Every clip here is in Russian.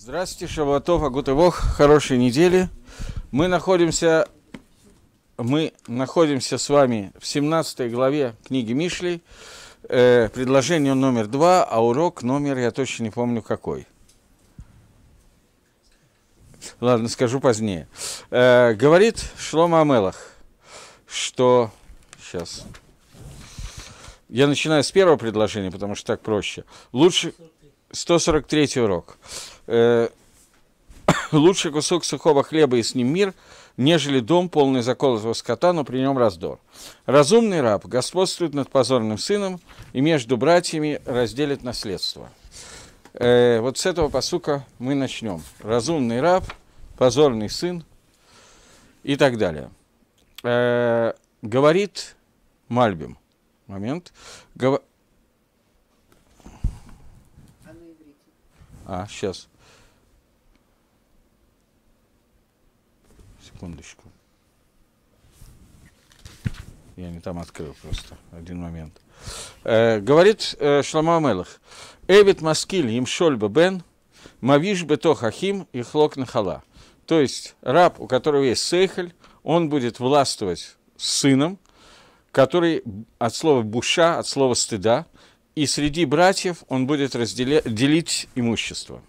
Здравствуйте, Шабатов, Агутывох, хорошей недели. Мы находимся, мы находимся с вами в 17 главе книги Мишли, э, предложение номер два, а урок номер, я точно не помню какой. Ладно, скажу позднее. Э, говорит Шлома Амелах, что... Сейчас. Я начинаю с первого предложения, потому что так проще. Лучше... 143 урок. Э, лучший кусок сухого хлеба и с ним мир, нежели дом, полный заколотого скота, но при нем раздор. Разумный раб господствует над позорным сыном и между братьями разделит наследство. Э, вот с этого посука мы начнем. Разумный раб, позорный сын и так далее. Э, говорит Мальбим. Момент. Гов... А, сейчас. секундочку. Я не там открыл просто. Один момент. Э, говорит э, Шламу Амелах. Эвит маскиль им шольба бен, мавиш бето хахим и хлок нахала. То есть раб, у которого есть сейхель, он будет властвовать с сыном, который от слова буша, от слова стыда, и среди братьев он будет разделить имущество.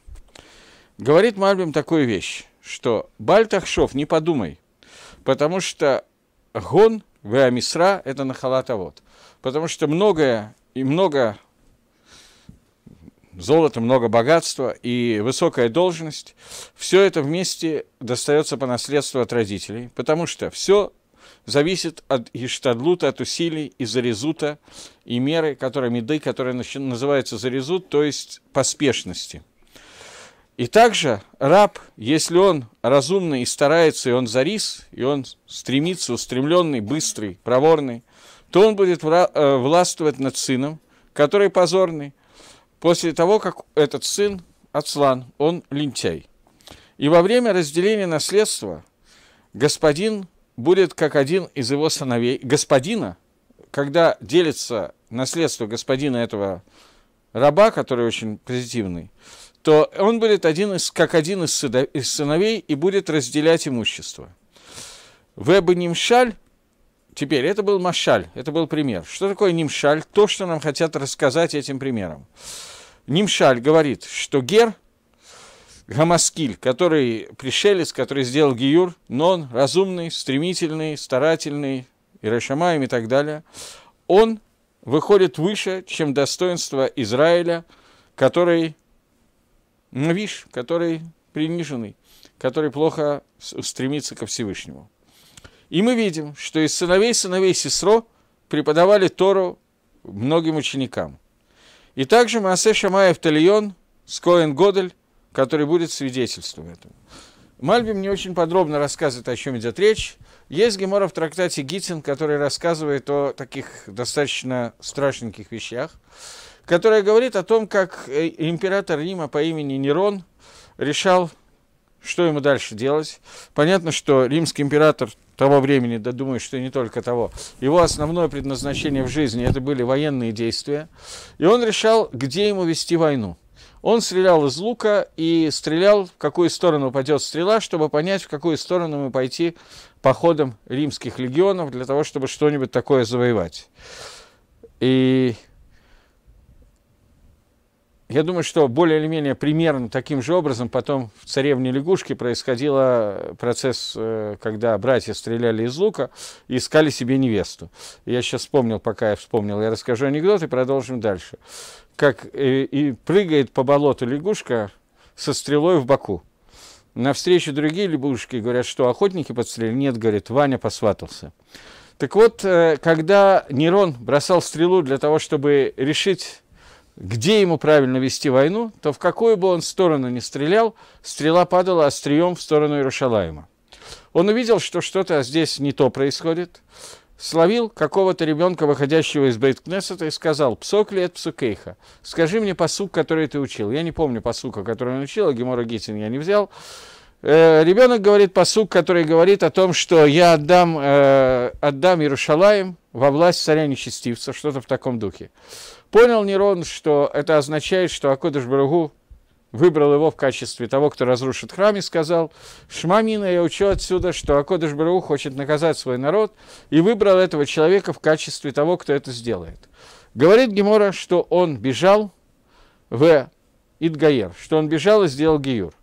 Говорит Мальбим такую вещь что Бальтахшов, не подумай, потому что гон, веамисра – это нахалатовод. Потому что многое и много золота, много богатства и высокая должность, все это вместе достается по наследству от родителей, потому что все зависит от иштадлута, от усилий и зарезута, и меры, которые меды, которые называются зарезут, то есть поспешности – и также раб, если он разумный и старается, и он зарис, и он стремится, устремленный, быстрый, проворный, то он будет э, властвовать над сыном, который позорный, после того, как этот сын, отслан, он лентяй. И во время разделения наследства господин будет как один из его сыновей. Господина, когда делится наследство господина этого раба, который очень позитивный, то он будет один из, как один из, сыновей и будет разделять имущество. Веба Нимшаль, теперь это был Машаль, это был пример. Что такое Нимшаль? То, что нам хотят рассказать этим примером. Нимшаль говорит, что Гер, Гамаскиль, который пришелец, который сделал Гиюр, но он разумный, стремительный, старательный, Ирашамаем и так далее, он выходит выше, чем достоинство Израиля, который Виш, который приниженный, который плохо стремится ко Всевышнему. И мы видим, что из сыновей сыновей Сестро преподавали Тору многим ученикам. И также Маасе Шамаев Талион, Скоен Годель, который будет свидетельством этому. Мальби мне очень подробно рассказывает, о чем идет речь. Есть Гемора в трактате Гитин, который рассказывает о таких достаточно страшненьких вещах которая говорит о том, как э, император Рима по имени Нерон решал, что ему дальше делать. Понятно, что римский император того времени, да думаю, что и не только того, его основное предназначение в жизни это были военные действия. И он решал, где ему вести войну. Он стрелял из лука и стрелял, в какую сторону пойдет стрела, чтобы понять, в какую сторону ему пойти походом римских легионов для того, чтобы что-нибудь такое завоевать. И я думаю, что более или менее примерно таким же образом потом в «Царевне лягушки» происходил э, процесс, э, когда братья стреляли из лука и искали себе невесту. Я сейчас вспомнил, пока я вспомнил, я расскажу анекдот и продолжим дальше. Как э, и, прыгает по болоту лягушка со стрелой в боку. встречу другие лягушки говорят, что охотники подстрелили. Нет, говорит, Ваня посватался. Так вот, когда Нерон бросал стрелу для того, чтобы решить где ему правильно вести войну, то в какую бы он сторону ни стрелял, стрела падала острием в сторону Иерушалаема. Он увидел, что что-то здесь не то происходит, словил какого-то ребенка, выходящего из Бейткнессета, и сказал, «Псок ли это псукейха? Скажи мне посук, который ты учил». Я не помню посука, который он учил, а Гемора Гитин я не взял. Э, ребенок говорит посук, который говорит о том, что я отдам, э, отдам Иерушалаем во власть царя нечестивца, что-то в таком духе. Понял Нерон, что это означает, что Акодыш Барагу выбрал его в качестве того, кто разрушит храм, и сказал, Шмамина, я учу отсюда, что Акодыш Барагу хочет наказать свой народ, и выбрал этого человека в качестве того, кто это сделает. Говорит Гемора, что он бежал в Идгаер, что он бежал и сделал Гиюр.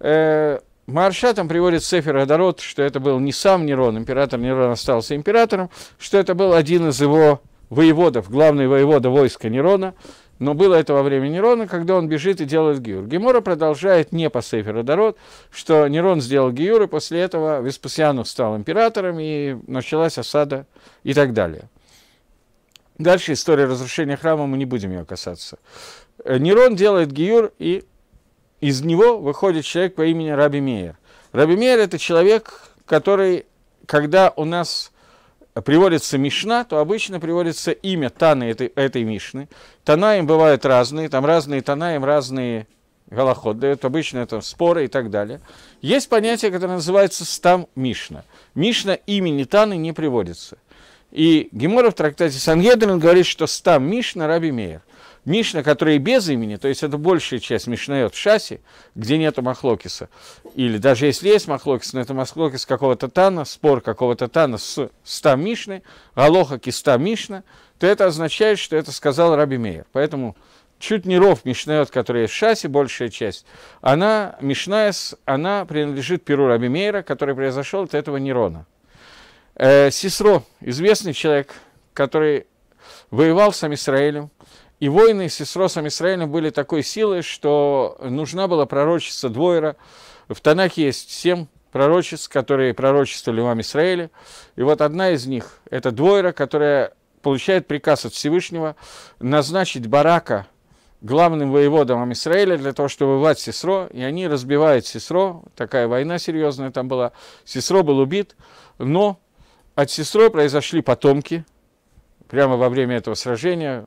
Э, Марша там приводит Сефер Адорот, что это был не сам Нерон, император Нерон остался императором, что это был один из его воеводов, главный воевода войска Нерона, но было это во время Нерона, когда он бежит и делает Гиюр. Гемора продолжает не по Сеферу что Нерон сделал Гиюр, и после этого Веспасиану стал императором, и началась осада и так далее. Дальше история разрушения храма, мы не будем ее касаться. Э, Нерон делает Гиюр, и из него выходит человек по имени Раби Мейер. Раби Мейер – это человек, который, когда у нас приводится Мишна, то обычно приводится имя Таны этой, этой Мишны. им бывают разные, там разные им разные Галахот дают, обычно это споры и так далее. Есть понятие, которое называется стам Мишна. Мишна имени Таны не приводится. И Гемора в трактате Сангедрин говорит, что стам Мишна Раби Мейер – Мишна, которая без имени, то есть это большая часть Мишнает в шасе, где нету Махлокиса. Или даже если есть Махлокис, но это Махлокис какого-то Тана, спор какого-то Тана с ста Мишны, Алоха киста Мишна, то это означает, что это сказал Раби Мейер. Поэтому чуть не ров Мишнает, который есть в шасе, большая часть, она, мишная, она принадлежит Перу Раби Мейера, который произошел от этого Нерона. Э, Сесро, известный человек, который воевал с Израилем, и войны с Исросом Израиля были такой силой, что нужна была пророчица Двойра. В Танахе есть семь пророчеств, которые пророчествовали вам Израиле. И вот одна из них – это Двойра, которая получает приказ от Всевышнего назначить Барака главным воеводом Амисраэля для того, чтобы воевать Сесро, и они разбивают Сесро, такая война серьезная там была, Сесро был убит, но от Сесро произошли потомки, прямо во время этого сражения,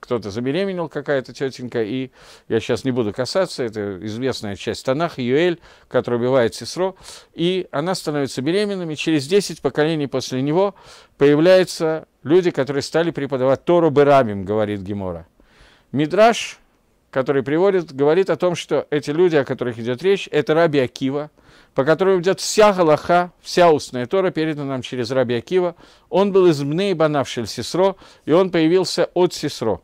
кто-то забеременел, какая-то тетенька, и я сейчас не буду касаться, это известная часть Танаха, Юэль, который убивает сестру, и она становится беременным, и через 10 поколений после него появляются люди, которые стали преподавать Тору Берамим, говорит Гемора. Мидраш, который приводит, говорит о том, что эти люди, о которых идет речь, это Раби Акива, по которому идет вся Галаха, вся устная Тора, передана нам через Раби Акива. Он был из Мней Банавшель Сесро, и он появился от Сесро.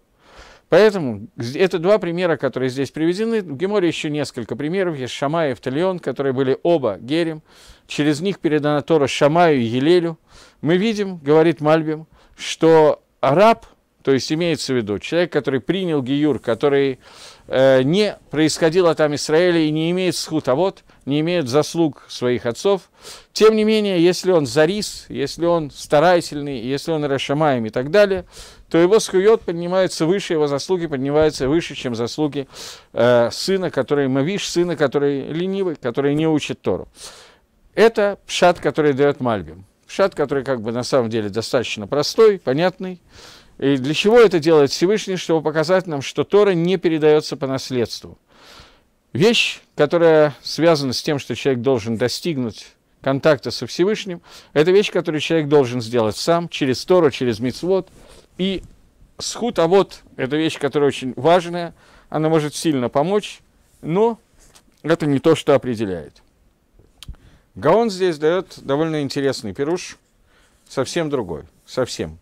Поэтому это два примера, которые здесь приведены. В Геморе еще несколько примеров. Есть Шамай и Вталион, которые были оба герем. Через них передана Тора Шамаю и Елелю. Мы видим, говорит Мальбим, что араб, то есть имеется в виду человек, который принял Гиюр, который э, не происходил от Израиля и не имеет схут, а вот не имеет заслуг своих отцов. Тем не менее, если он зарис, если он старательный, если он Рашамаем и так далее, то его схует поднимается выше, его заслуги поднимаются выше, чем заслуги э, сына, который мавиш, сына, который ленивый, который не учит Тору. Это пшат, который дает Мальбим. Пшат, который как бы на самом деле достаточно простой, понятный. И для чего это делает Всевышний? Чтобы показать нам, что Тора не передается по наследству. Вещь, которая связана с тем, что человек должен достигнуть контакта со Всевышним, это вещь, которую человек должен сделать сам, через Тору, через Мицвод – и схуд, а вот это вещь, которая очень важная, она может сильно помочь, но это не то, что определяет. Гаон здесь дает довольно интересный пируш, совсем другой, совсем.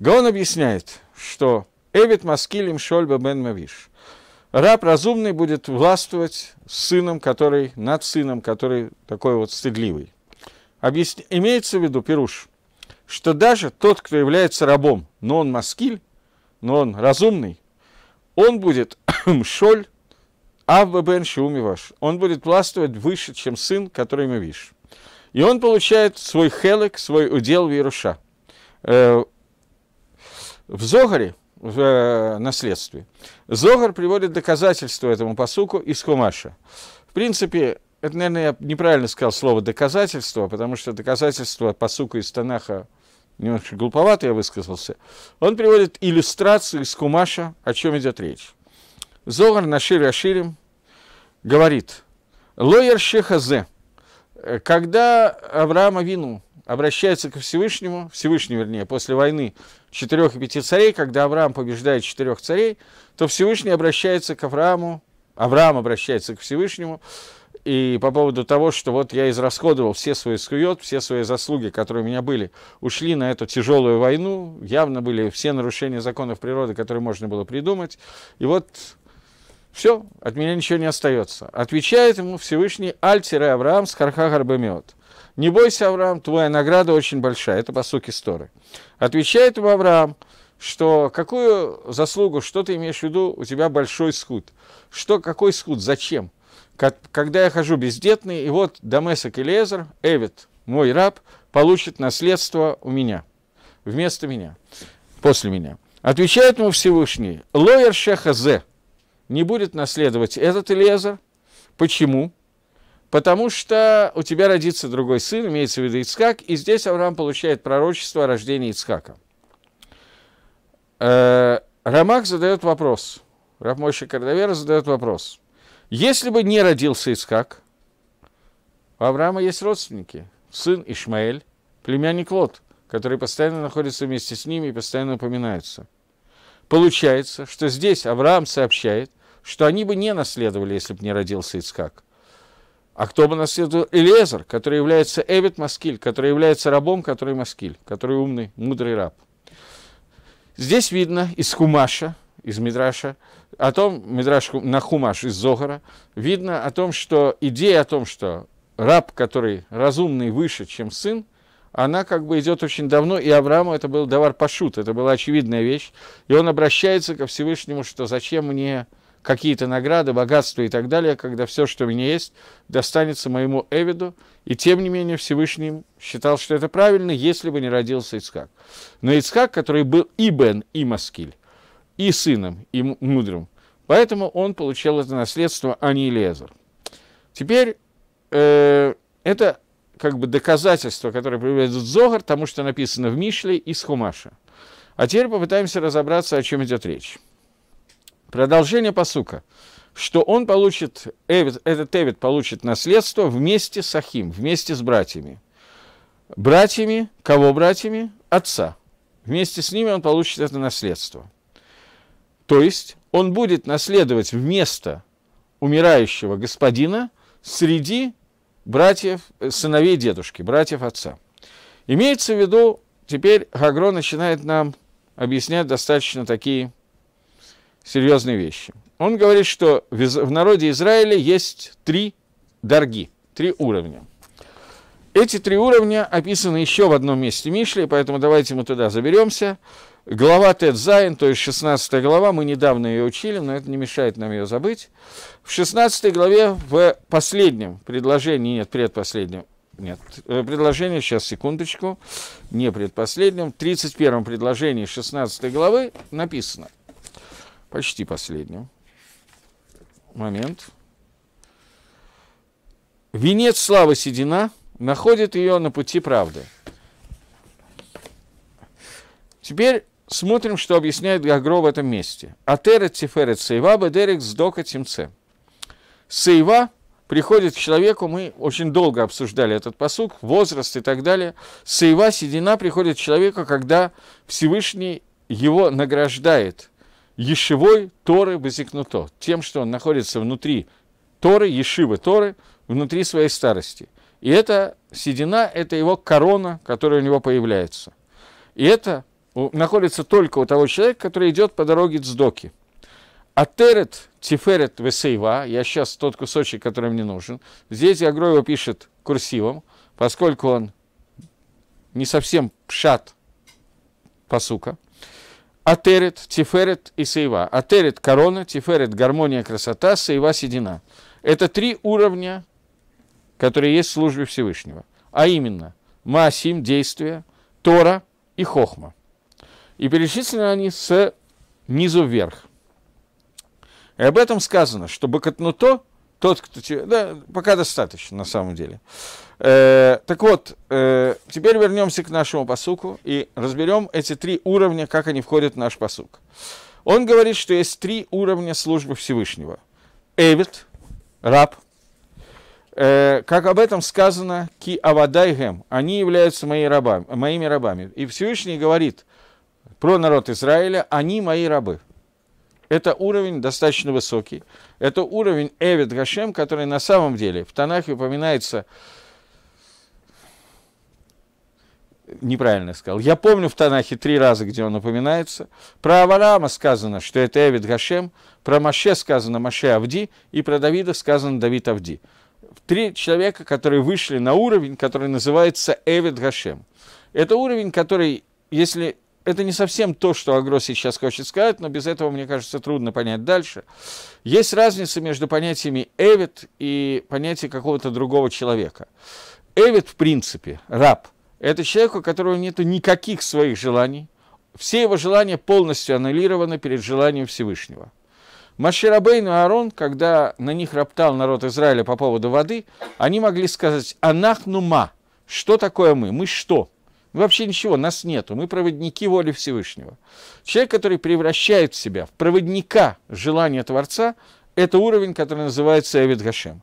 Гаон объясняет, что Эвит Маскилим Шольба Бен Мавиш. Раб разумный будет властвовать сыном, который, над сыном, который такой вот стыдливый. Объясни, имеется в виду, Пируш, что даже тот, кто является рабом, но он маскиль, но он разумный, он будет шоль Абба бен Шиуми ваш. Он будет властвовать выше, чем сын, который мы видишь. И он получает свой хелек, свой удел в Иеруша. Э, в Зогаре, в э, наследстве, Зогар приводит доказательство этому посуку из Хумаша. В принципе, это, наверное, я неправильно сказал слово «доказательство», потому что доказательство посука из Танаха немножко глуповато я высказался, он приводит иллюстрацию из Кумаша, о чем идет речь. Зогар Нашир Аширим говорит, «Лоер Шехазе, э, когда Авраам Авину обращается к Всевышнему, Всевышний, вернее, после войны четырех и пяти царей, когда Авраам побеждает четырех царей, то Всевышний обращается к Аврааму, Авраам обращается к Всевышнему, и по поводу того, что вот я израсходовал все свои скует, все свои заслуги, которые у меня были, ушли на эту тяжелую войну, явно были все нарушения законов природы, которые можно было придумать, и вот все, от меня ничего не остается. Отвечает ему Всевышний Аль-Тире Авраам с Хархагарбамиот. Не бойся, Авраам, твоя награда очень большая. Это по сути истории. Отвечает ему Авраам, что какую заслугу, что ты имеешь в виду, у тебя большой скуд. Что, какой скуд, зачем? когда я хожу бездетный, и вот Дамесок Лезер Эвид, мой раб, получит наследство у меня, вместо меня, после меня. Отвечает ему Всевышний, Лоер Шехазе не будет наследовать этот Элезер. Почему? Потому что у тебя родится другой сын, имеется в виду Ицхак, и здесь Авраам получает пророчество о рождении Ицхака. Э, Рамах задает вопрос, Рамойша Кардавера задает вопрос – если бы не родился Искак, у Авраама есть родственники, сын Ишмаэль, племянник Лот, которые постоянно находятся вместе с ними и постоянно упоминаются. Получается, что здесь Авраам сообщает, что они бы не наследовали, если бы не родился Ицхак. А кто бы наследовал? Элиезер, который является Эвид Маскиль, который является рабом, который Маскиль, который умный, мудрый раб. Здесь видно из Хумаша, из Мидраша, о том, Мидраш нахумаш из Зогара, видно о том, что идея о том, что раб, который разумный выше, чем сын, она как бы идет очень давно, и Аврааму это был давар пашут, это была очевидная вещь, и он обращается ко Всевышнему, что зачем мне какие-то награды, богатства и так далее, когда все, что у меня есть, достанется моему Эвиду. И тем не менее Всевышний считал, что это правильно, если бы не родился Ицхак. Но Ицхак, который был и Бен, и Маскиль, и сыном, и мудрым. Поэтому он получил это наследство, а не Элиезер. Теперь э, это как бы доказательство, которое приводит Зогар, тому, что написано в Мишле и с Хумаша. А теперь попытаемся разобраться, о чем идет речь. Продолжение посука, что он получит, Эвид, этот Эвид получит наследство вместе с Ахим, вместе с братьями. Братьями, кого братьями? Отца. Вместе с ними он получит это наследство – то есть он будет наследовать вместо умирающего господина среди братьев, э, сыновей дедушки, братьев отца. Имеется в виду, теперь Гагро начинает нам объяснять достаточно такие серьезные вещи. Он говорит, что в народе Израиля есть три дорги, три уровня. Эти три уровня описаны еще в одном месте Мишли, поэтому давайте мы туда заберемся. Глава Тетзайн, то есть 16 глава, мы недавно ее учили, но это не мешает нам ее забыть. В 16 главе, в последнем предложении, нет, предпоследнем, нет, э, предложение, сейчас, секундочку, не предпоследнем, в 31 предложении 16 главы написано, почти последнем, момент, «Венец славы седина» – находит ее на пути правды. Теперь смотрим, что объясняет Гагро в этом месте. Атера тиферет сейва бедерек сдока тимце. Сейва приходит к человеку, мы очень долго обсуждали этот посук, возраст и так далее. Сейва, седина приходит к человеку, когда Всевышний его награждает ешевой Торы Базикнуто, тем, что он находится внутри Торы, ешивы Торы, внутри своей старости – и это седина – это его корона, которая у него появляется. И это находится только у того человека, который идет по дороге Цдоки. А терет, тиферет весейва, я сейчас тот кусочек, который мне нужен, здесь Ягро его пишет курсивом, поскольку он не совсем пшат посука. Атерет, тиферет и сейва. Атерет – корона, тиферет – гармония, красота, сейва – седина. Это три уровня которые есть в службе Всевышнего, а именно Маасим, действия, Тора и Хохма. И перечислены они с низу вверх. И об этом сказано, что Бакатнуто, тот, кто тебе... Да, пока достаточно, на самом деле. Э, так вот, э, теперь вернемся к нашему посуку и разберем эти три уровня, как они входят в наш посук. Он говорит, что есть три уровня службы Всевышнего. Эвид, раб – Э, как об этом сказано, ки авадай гем, они являются мои рабами, моими рабами. И Всевышний говорит про народ Израиля, они мои рабы. Это уровень достаточно высокий. Это уровень Эвид Гашем, который на самом деле в Танахе упоминается неправильно сказал. Я помню в Танахе три раза, где он упоминается. Про Авраама сказано, что это Эвид Гашем, про Маше сказано Маше Авди, и про Давида сказано Давид Авди три человека, которые вышли на уровень, который называется Эвид Гашем. Это уровень, который, если это не совсем то, что Агро сейчас хочет сказать, но без этого, мне кажется, трудно понять дальше. Есть разница между понятиями Эвид и понятием какого-то другого человека. Эвид, в принципе, раб, это человек, у которого нет никаких своих желаний, все его желания полностью аннулированы перед желанием Всевышнего. Маширабейн и Аарон, когда на них роптал народ Израиля по поводу воды, они могли сказать «Анахнума» – «Что такое мы? Мы что?» Вообще ничего, нас нету, мы проводники воли Всевышнего. Человек, который превращает себя в проводника желания Творца, это уровень, который называется Эвид Гашем.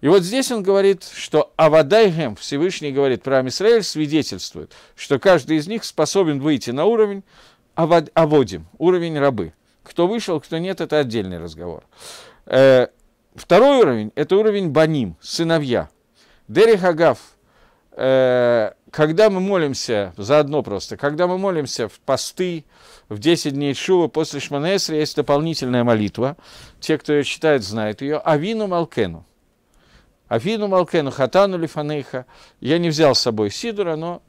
И вот здесь он говорит, что Авадайгем, Всевышний говорит про Амисраэль, свидетельствует, что каждый из них способен выйти на уровень Аводим, уровень рабы. Кто вышел, кто нет, это отдельный разговор. Э, второй уровень – это уровень баним, сыновья. Дерихагав. Агав, э, когда мы молимся, заодно просто, когда мы молимся в посты, в 10 дней Шува после Шманесра есть дополнительная молитва. Те, кто ее читает, знают ее. Авину Малкену. Авину Малкену, Хатану Лифанейха. Я не взял с собой Сидура, но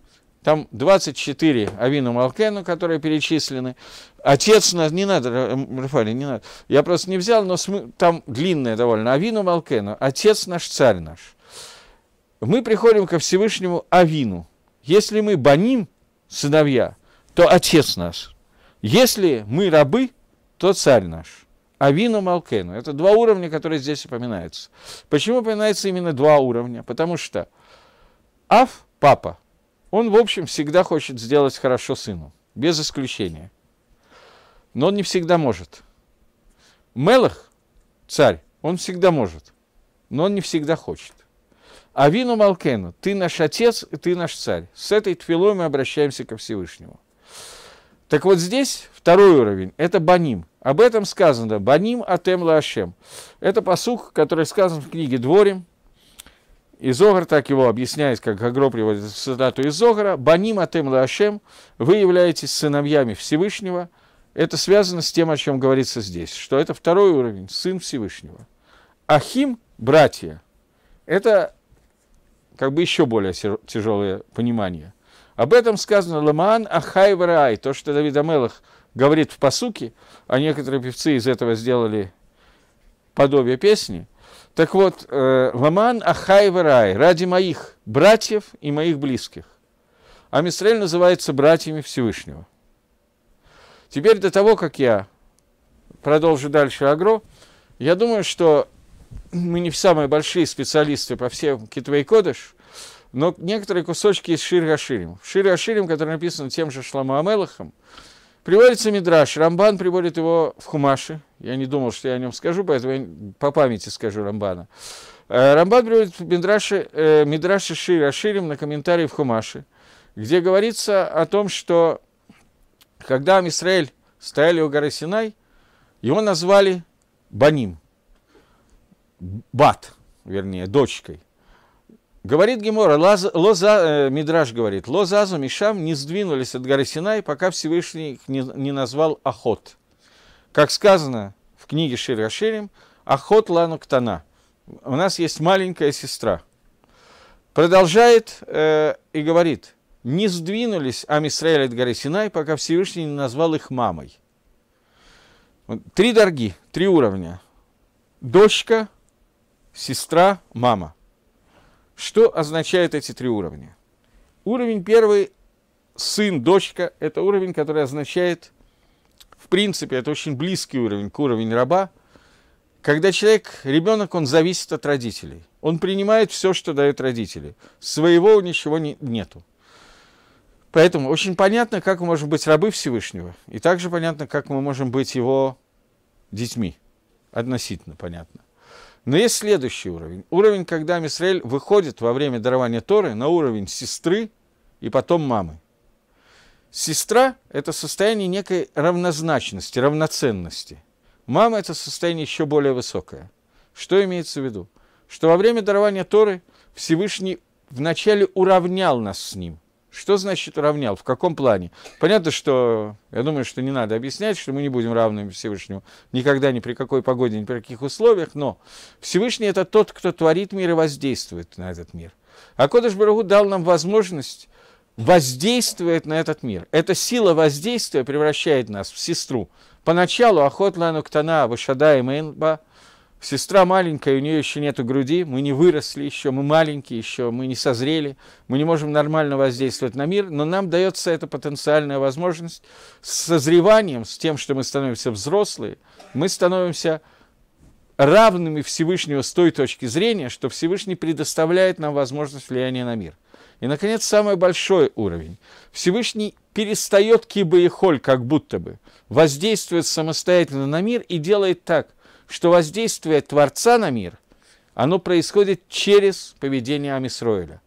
там 24 Авину Малкену, которые перечислены. Отец, не надо, Рафаэль, не надо. Я просто не взял, но смы... там длинное довольно. Авину Малкену, отец наш, царь наш. Мы приходим ко Всевышнему Авину. Если мы баним, сыновья, то отец наш. Если мы рабы, то царь наш. Авину Малкену. Это два уровня, которые здесь упоминаются. Почему упоминаются именно два уровня? Потому что Ав – папа, он, в общем, всегда хочет сделать хорошо сыну, без исключения. Но он не всегда может. Мелах, царь, он всегда может, но он не всегда хочет. А Малкену, ты наш отец, и ты наш царь. С этой твилой мы обращаемся ко Всевышнему. Так вот здесь второй уровень – это баним. Об этом сказано «баним атем лаашем». Это посух, который сказан в книге «Дворим», Изогар так его объясняет, как Гагро приводит цитату из Зогара, «Баним атем лашем, вы являетесь сыновьями Всевышнего». Это связано с тем, о чем говорится здесь, что это второй уровень, сын Всевышнего. Ахим – братья. Это как бы еще более тяжелое понимание. Об этом сказано ламан Ахай Вараай, то, что Давид Амелах говорит в посуке, а некоторые певцы из этого сделали подобие песни – так вот, Ламан э, Ахай варай ради моих братьев и моих близких. А Мисраэль называется братьями Всевышнего. Теперь до того, как я продолжу дальше агро, я думаю, что мы не самые большие специалисты по всем Китвей Кодыш, но некоторые кусочки из Шир Гаширим. Шир Гаширим, который написан тем же Шламу Амелахом, Приводится Мидраш, Рамбан приводит его в Хумаше. Я не думал, что я о нем скажу, поэтому я по памяти скажу Рамбана. Э, Рамбан приводит Мидраши, э, Мидраши Шири Аширим на комментарии в Хумаше, где говорится о том, что когда Амисраэль стояли у горы Синай, его назвали Баним, Бат, вернее, дочкой – Говорит Гемора, Лоза, э, Мидраш говорит, Лозазу Мишам не сдвинулись от горы Синай, пока Всевышний их не, не назвал Охот. Как сказано в книге Шир Аширим, Охот Лану Ктана. У нас есть маленькая сестра. Продолжает э, и говорит, не сдвинулись Амисраэль от горы Синай, пока Всевышний не назвал их мамой. Три дороги, три уровня. Дочка, сестра, мама – что означают эти три уровня? Уровень первый – сын, дочка. Это уровень, который означает, в принципе, это очень близкий уровень к уровню раба. Когда человек, ребенок, он зависит от родителей. Он принимает все, что дают родители. Своего ничего не, нету. Поэтому очень понятно, как мы можем быть рабы Всевышнего, и также понятно, как мы можем быть его детьми. Относительно понятно. Но есть следующий уровень. Уровень, когда Мисраэль выходит во время дарования Торы на уровень сестры и потом мамы. Сестра – это состояние некой равнозначности, равноценности. Мама – это состояние еще более высокое. Что имеется в виду? Что во время дарования Торы Всевышний вначале уравнял нас с ним. Что значит равнял? В каком плане? Понятно, что, я думаю, что не надо объяснять, что мы не будем равными Всевышнему никогда, ни при какой погоде, ни при каких условиях, но Всевышний – это тот, кто творит мир и воздействует на этот мир. А Кодыш Барагу дал нам возможность воздействовать на этот мир. Эта сила воздействия превращает нас в сестру. Поначалу Ахот Лану Ктана Вашада и Мэнба – Сестра маленькая, у нее еще нету груди, мы не выросли еще, мы маленькие еще, мы не созрели, мы не можем нормально воздействовать на мир, но нам дается эта потенциальная возможность с созреванием, с тем, что мы становимся взрослые, мы становимся равными Всевышнего с той точки зрения, что Всевышний предоставляет нам возможность влияния на мир. И, наконец, самый большой уровень. Всевышний перестает кибоехоль, как будто бы, воздействует самостоятельно на мир и делает так – что воздействие Творца на мир, оно происходит через поведение Амисроиля.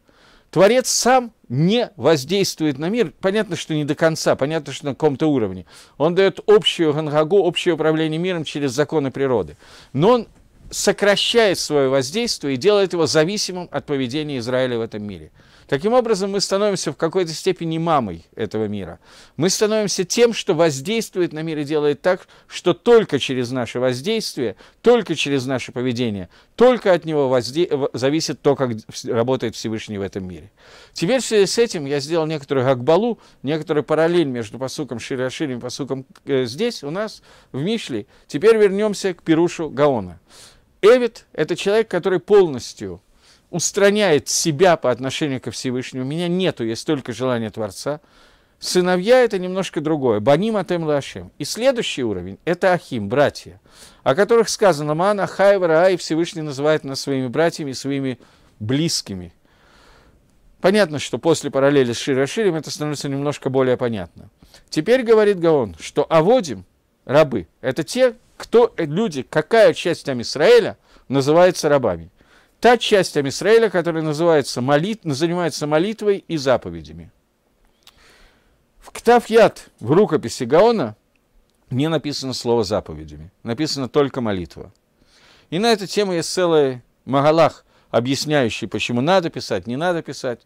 Творец сам не воздействует на мир, понятно, что не до конца, понятно, что на каком-то уровне. Он дает общую гангагу, общее управление миром через законы природы. Но он сокращает свое воздействие и делает его зависимым от поведения Израиля в этом мире – Таким образом, мы становимся в какой-то степени мамой этого мира. Мы становимся тем, что воздействует на мир и делает так, что только через наше воздействие, только через наше поведение, только от него возде... зависит то, как работает Всевышний в этом мире. Теперь в связи с этим я сделал некоторую акбалу, некоторую параллель между посуком Шири-Ашири и посуком э, здесь у нас, в Мишле. Теперь вернемся к Пирушу Гаона. Эвид – это человек, который полностью устраняет себя по отношению ко Всевышнему. У меня нету, есть только желание Творца. Сыновья – это немножко другое. Баним Атем Лашем. И следующий уровень – это Ахим, братья, о которых сказано Мана, Ахай, Вараа, Всевышний называет нас своими братьями, своими близкими. Понятно, что после параллели с Широширем это становится немножко более понятно. Теперь говорит Гаон, что Аводим, рабы, это те, кто, э, люди, какая часть Амисраэля называется рабами та часть Амисраэля, которая называется молит... занимается молитвой и заповедями. В Ктафьят, в рукописи Гаона, не написано слово «заповедями», написано только молитва. И на эту тему есть целый магалах, объясняющий, почему надо писать, не надо писать.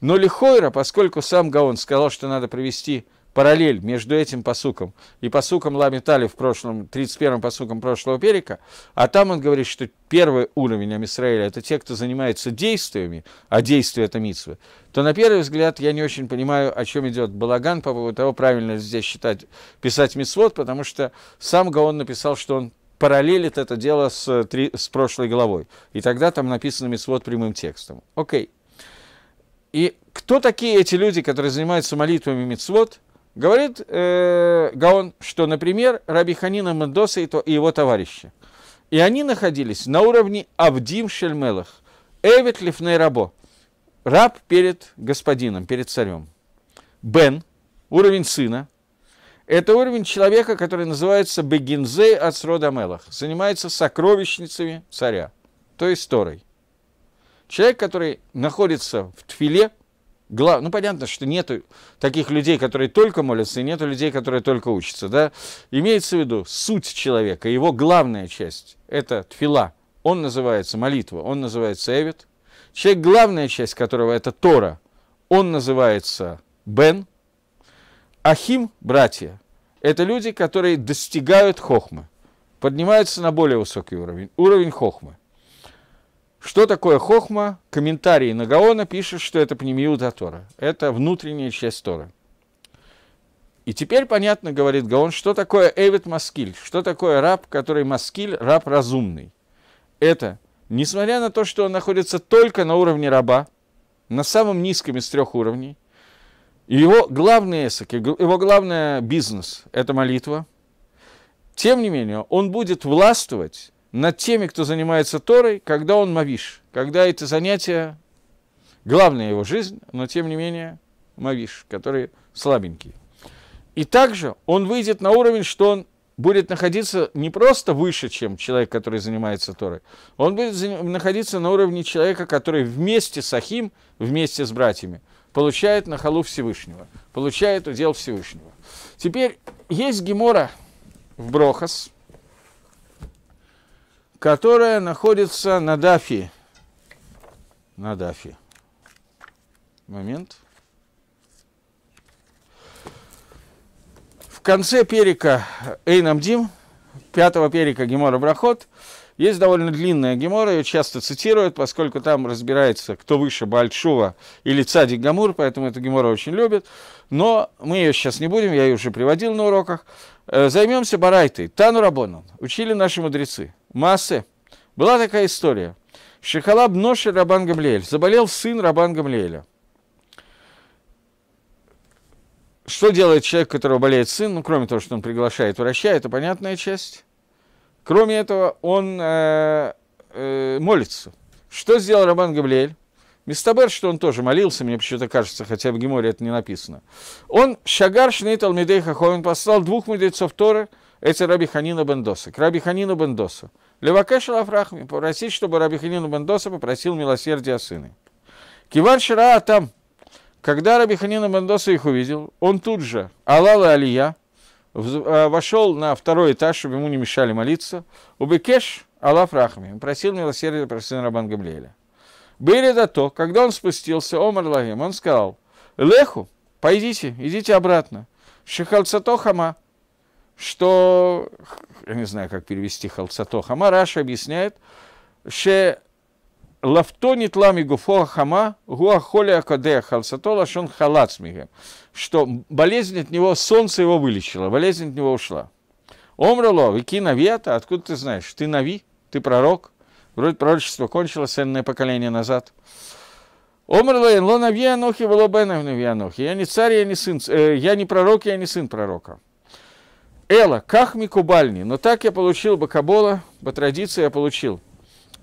Но Лихойра, поскольку сам Гаон сказал, что надо привести параллель между этим посуком и посуком Ламитали в прошлом, 31-м посуком прошлого перика, а там он говорит, что первый уровень Амисраэля – это те, кто занимается действиями, а действия – это митсвы, то на первый взгляд я не очень понимаю, о чем идет балаган по поводу того, правильно ли здесь считать, писать митсвот, потому что сам Гаон написал, что он параллелит это дело с, три, с прошлой главой. И тогда там написано митсвот прямым текстом. Окей. И кто такие эти люди, которые занимаются молитвами мицвод Говорит э, Гаон, что, например, Раби Ханина Мендоса и, и его товарищи. И они находились на уровне Авдим Шельмелах, Эвет Лифней Рабо, раб перед господином, перед царем. Бен, уровень сына, это уровень человека, который называется Бегинзей от срода Мелах, занимается сокровищницами царя, то есть Торой. Человек, который находится в Тфиле, Глав... Ну, понятно, что нету таких людей, которые только молятся, и нету людей, которые только учатся. Да? Имеется в виду суть человека, его главная часть – это тфила. Он называется молитва, он называется эвид. Человек, главная часть которого – это Тора, он называется Бен. Ахим – братья. Это люди, которые достигают хохмы, поднимаются на более высокий уровень, уровень хохмы – что такое хохма? Комментарий Нагаона пишет, что это пнемиуда Тора. Это внутренняя часть Тора. И теперь понятно, говорит Гаон, что такое Эвид Маскиль, что такое раб, который Маскиль, раб разумный. Это, несмотря на то, что он находится только на уровне раба, на самом низком из трех уровней, его главный эсок, его главный бизнес – это молитва. Тем не менее, он будет властвовать над теми, кто занимается Торой, когда он мавиш, когда это занятие, главная его жизнь, но тем не менее мавиш, который слабенький. И также он выйдет на уровень, что он будет находиться не просто выше, чем человек, который занимается Торой, он будет находиться на уровне человека, который вместе с Ахим, вместе с братьями, получает на халу Всевышнего, получает удел Всевышнего. Теперь есть Гемора в Брохас – которая находится на Дафи. На Дафи. Момент. В конце перика Эйнам Дим, пятого перика Гемора Брахот, есть довольно длинная гемора, ее часто цитируют, поскольку там разбирается, кто выше Большого или Цадик Гамур, поэтому эту гемору очень любят. Но мы ее сейчас не будем, я ее уже приводил на уроках. Э, займемся Барайтой, Тану Рабонан, учили наши мудрецы. Маасе. Была такая история. Шехалаб Ноши Рабан Гамлиэль. Заболел сын Рабан Гамлиэля. Что делает человек, у которого болеет сын? Ну, кроме того, что он приглашает врача, это понятная часть. Кроме этого, он э, э, молится. Что сделал Рабан Гамлиэль? Мистабер, что он тоже молился, мне почему-то кажется, хотя в Геморе это не написано. Он Шагар Шнейт Алмидей Хаховин послал двух мудрецов Торы, это Раби Ханина Бендоса, к Раби Ханину Бендосу. Левакеш Шалафрахми, попросить, чтобы Раби Ханину Бендоса попросил милосердия сына. Кивар Шира там, когда Раби Ханина Бендоса их увидел, он тут же, Алала Алия, а, вошел на второй этаж, чтобы ему не мешали молиться, Убекеш Аллах Рахми, просил милосердия про сына Рабан Гамлиэля. Были до то, когда он спустился, Омар Лагим, он сказал, Леху, пойдите, идите обратно, Шихалцато Хама, что, я не знаю, как перевести халцато хама, Раша объясняет, что лавто нитлами гуфо хама, гуа холи акаде халцато лашон халац что болезнь от него, солнце его вылечило, болезнь от него ушла. Омрало, веки навиата, откуда ты знаешь? Ты нави, ты пророк. Вроде пророчество кончилось энное поколение назад. Омрла ло навьянохи, вело бенов навьянохи. Я не царь, я не сын, э, я не пророк, я не сын пророка. Эла, как микубальни, но так я получил бы Кабола, по традиции я получил.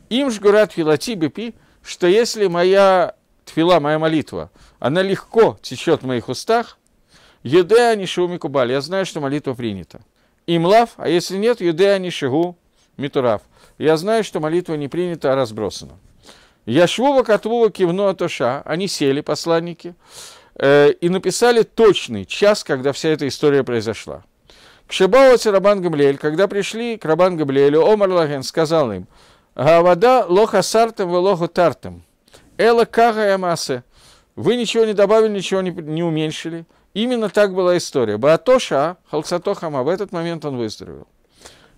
Им ж гурат филати бипи, что если моя тфила, моя молитва, она легко течет в моих устах, еде они Нишигу Микубаль, я знаю, что молитва принята. Им лав, а если нет, еде они Нишигу Митурав. Я знаю, что молитва не принята, а разбросана. Яшвова Катвова кивно Атоша, они сели, посланники, э, и написали точный час, когда вся эта история произошла. Кшебаоц и Рабан Гамлиэль, когда пришли к Рабан Гамлиэлю, Омар Лаген сказал им, «Гавада лоха сартем в лоху тартем, эла кага ямасе». Вы ничего не добавили, ничего не, не уменьшили. Именно так была история. Баатоша, Халцатохама, в этот момент он выздоровел.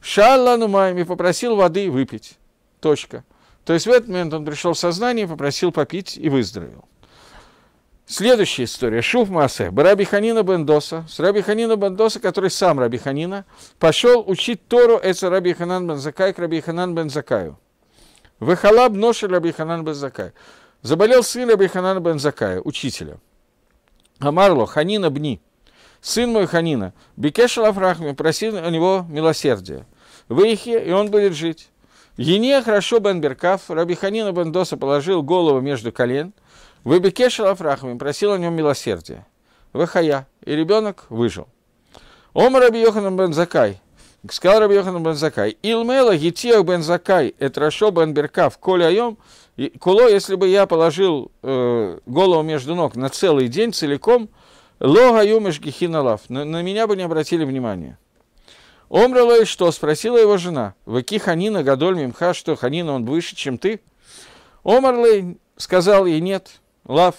Шаллану Майми попросил воды выпить. Точка. То есть в этот момент он пришел в сознание, попросил попить и выздоровел. Следующая история. Шуф Маасе. Раби Ханина Бендоса. С Раби Ханина Бендоса, который сам Раби Ханина, пошел учить Тору это Раби Ханан Бензакай к Раби Ханан Бензакаю. Выхалаб ноши Раби Ханан Бензакай. Заболел сын Раби Ханана Бензакая, учителя. Амарло Ханина Бни. Сын мой Ханина. Бекешел Афрахми, просил у него милосердия. Выехи, и он будет жить. Ене хорошо Бен Беркав. Раби Ханина Бендоса положил голову между колен – Вебекешел Афрахами просил о нем милосердия. Выхая И ребенок выжил. Ом Раби Йоханан бен Закай. Сказал Раби Йоханан бен Закай. Илмела гитех бен Закай. Этрашо бен Беркав. Коля айом. Куло, если бы я положил э, голову между ног на целый день целиком, лога юмеш гихиналав. На, на меня бы не обратили внимания. Омрала и что? Спросила его жена. Ваки ханина гадоль мимха, что ханина он выше, чем ты? Омрлей сказал ей нет лав.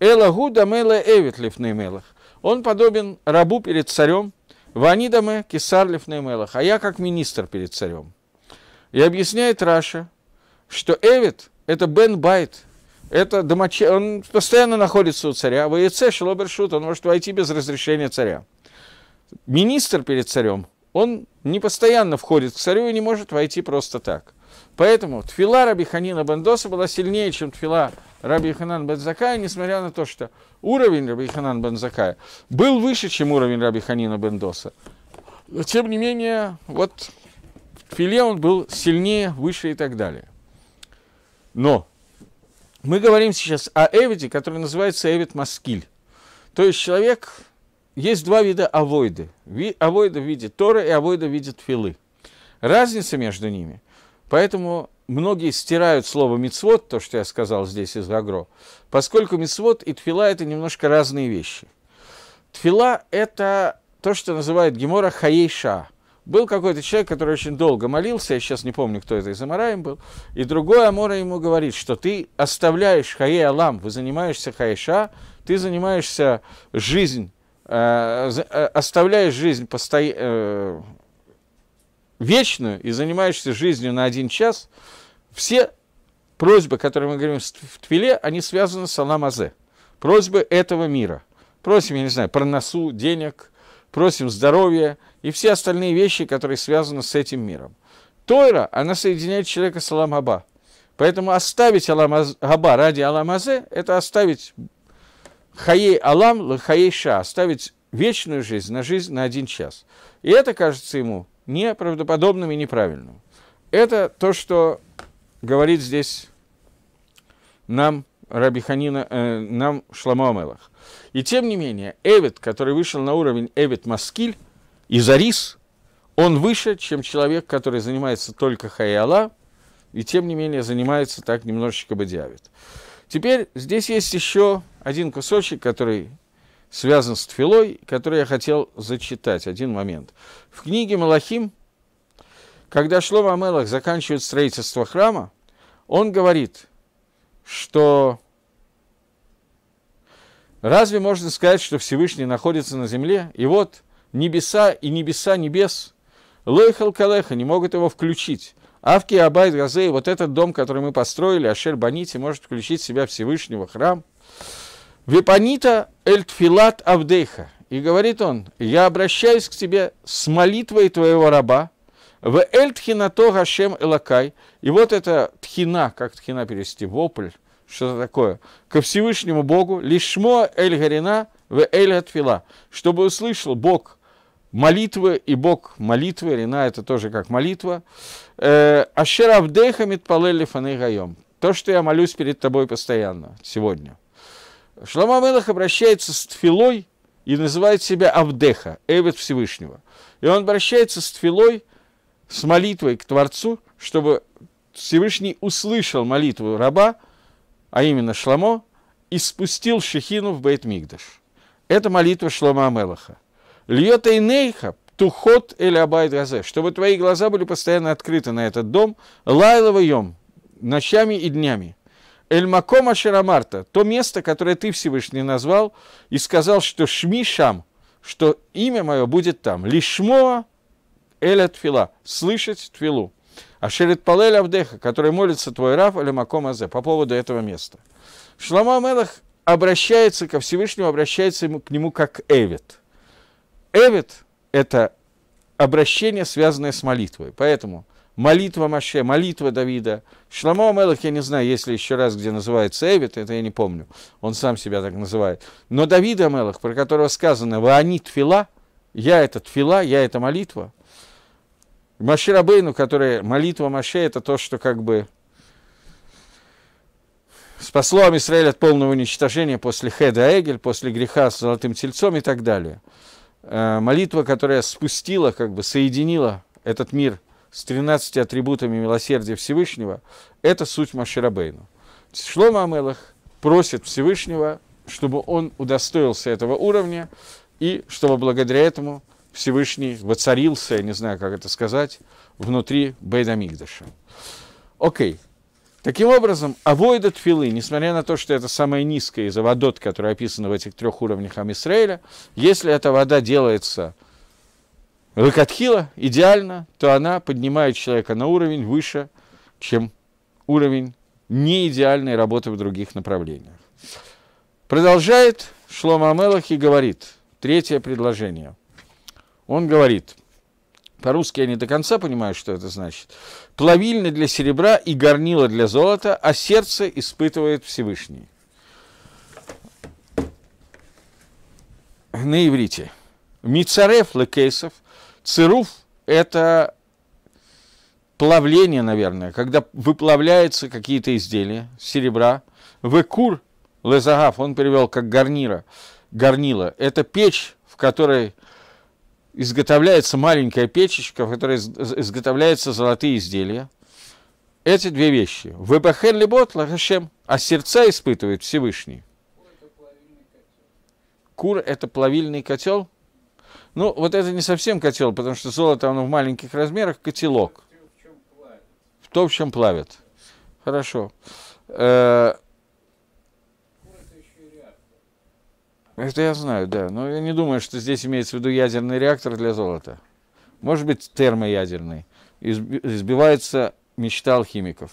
Эла гуда мела эвит лифны мелах. Он подобен рабу перед царем, ванидаме кисар лифны мелах, а я как министр перед царем. И объясняет Раша, что эвит – это бен байт, это домоче... он постоянно находится у царя, в яйце шелобершут, он может войти без разрешения царя. Министр перед царем, он не постоянно входит к царю и не может войти просто так. Поэтому тфила Рабиханина Бендоса была сильнее, чем тфила Раби Ханан Бензакая, несмотря на то, что уровень Раби Ханан Бензакая был выше, чем уровень Раби Ханина Бендоса. Но, тем не менее, вот филе он был сильнее, выше и так далее. Но мы говорим сейчас о Эвиде, который называется Эвид Маскиль. То есть человек, есть два вида авойды. Авойда видит виде Торы и авойда видит филы. Разница между ними. Поэтому многие стирают слово «мицвод», то, что я сказал здесь из Агро, поскольку «мицвод» и «тфила» — это немножко разные вещи. «Тфила» — это то, что называет Гемора «хаейша». Был какой-то человек, который очень долго молился, я сейчас не помню, кто это из Амараем был, и другой Амора ему говорит, что ты оставляешь хаей алам, вы занимаешься хаейша, ты занимаешься жизнь, э, э оставляешь жизнь постоянно, э, вечную и занимаешься жизнью на один час, все просьбы, которые мы говорим в Твиле, они связаны с Аламазе. Просьбы этого мира. Просим, я не знаю, про носу, денег, просим здоровья и все остальные вещи, которые связаны с этим миром. Тойра, она соединяет человека с Аламаба. Поэтому оставить Аламаба ради Аламазе – это оставить Хаей Алам, Хаей Ша, оставить вечную жизнь на жизнь на один час. И это кажется ему неправдоподобным и неправильным. Это то, что говорит здесь нам Раби Ханина, э, нам Шламо Амелах. И тем не менее, Эвид, который вышел на уровень Эвид Маскиль и Зарис, он выше, чем человек, который занимается только Хайала, и тем не менее занимается так немножечко Бадиавит. Теперь здесь есть еще один кусочек, который связан с Тфилой, который я хотел зачитать. Один момент. В книге Малахим, когда Шлома Амелах заканчивает строительство храма, он говорит, что разве можно сказать, что Всевышний находится на земле? И вот небеса и небеса небес, Лойхал Калеха не могут его включить. Авки Абайт Газей, вот этот дом, который мы построили, Ашер Банити, может включить в себя Всевышнего храм – Вепанита эльтфилат авдейха. И говорит он, я обращаюсь к тебе с молитвой твоего раба, в эль то, гашем элакай. И вот это тхина, как тхина перевести, вопль, что-то такое, ко Всевышнему Богу, лишмо эль гарина в эль атфила, чтобы услышал Бог молитвы и Бог молитвы, рина это тоже как молитва, «Э, ашера авдеха митпалелли фаней гаем, то, что я молюсь перед тобой постоянно сегодня. Шлома Мелах обращается с Тфилой и называет себя Авдеха, Эвет Всевышнего. И он обращается с Тфилой, с молитвой к Творцу, чтобы Всевышний услышал молитву раба, а именно Шламо, и спустил Шехину в Бейт-Мигдаш. Это молитва Шлома Амелаха. Льет Эйнейха, тухот эль абайт газе, чтобы твои глаза были постоянно открыты на этот дом, лайлова йом, ночами и днями. Эль-Макома то место, которое ты Всевышний назвал, и сказал, что Шми Шам, что имя мое будет там. Лишмоа Эля Тфила, слышать Тфилу. А Шерит Палель Авдеха, который молится твой Раф или Маком Азе, по поводу этого места. Шлама Мелах обращается ко Всевышнему, обращается ему, к нему как Эвид. Эвид – это обращение, связанное с молитвой. Поэтому молитва Маше, молитва Давида. Шламо Амелах, я не знаю, если еще раз, где называется Эвит, это я не помню, он сам себя так называет. Но Давида Амелах, про которого сказано они Тфила, «Я это тфила», «Я это молитва». Маше Рабейну, которая молитва Маше, это то, что как бы спасло Израиль от полного уничтожения после Хеда Эгель, после греха с золотым тельцом и так далее. Э, молитва, которая спустила, как бы соединила этот мир – с 13 атрибутами милосердия Всевышнего, это суть Маширабейну. Шлома Амелах просит Всевышнего, чтобы он удостоился этого уровня, и чтобы благодаря этому Всевышний воцарился, я не знаю, как это сказать, внутри Бейдамигдаша. Окей. Таким образом, авойда тфилы, несмотря на то, что это самая низкая из водот, которая описана в этих трех уровнях Амисраэля, если эта вода делается Локотхила идеально, то она поднимает человека на уровень выше, чем уровень неидеальной работы в других направлениях. Продолжает Шлома Амелах и говорит, третье предложение. Он говорит, по-русски я не до конца понимаю, что это значит. Плавильно для серебра и горнило для золота, а сердце испытывает Всевышний. На иврите. Мицареф лекейсов Цируф – это плавление, наверное, когда выплавляются какие-то изделия серебра. Векур – лезагав, он перевел как гарнира, гарнила. Это печь, в которой изготовляется маленькая печечка, в которой изготовляются золотые изделия. Эти две вещи. Вебахен либот лахашем, а сердца испытывает Всевышний. Кур – это плавильный котел. Ну, вот это не совсем котел, потому что золото, оно в маленьких размерах, котелок. В том, в чем плавит. Хорошо. Э, это я знаю, да. Но я не думаю, что здесь имеется в виду ядерный реактор для золота. Может быть, термоядерный. Избивается мечта алхимиков.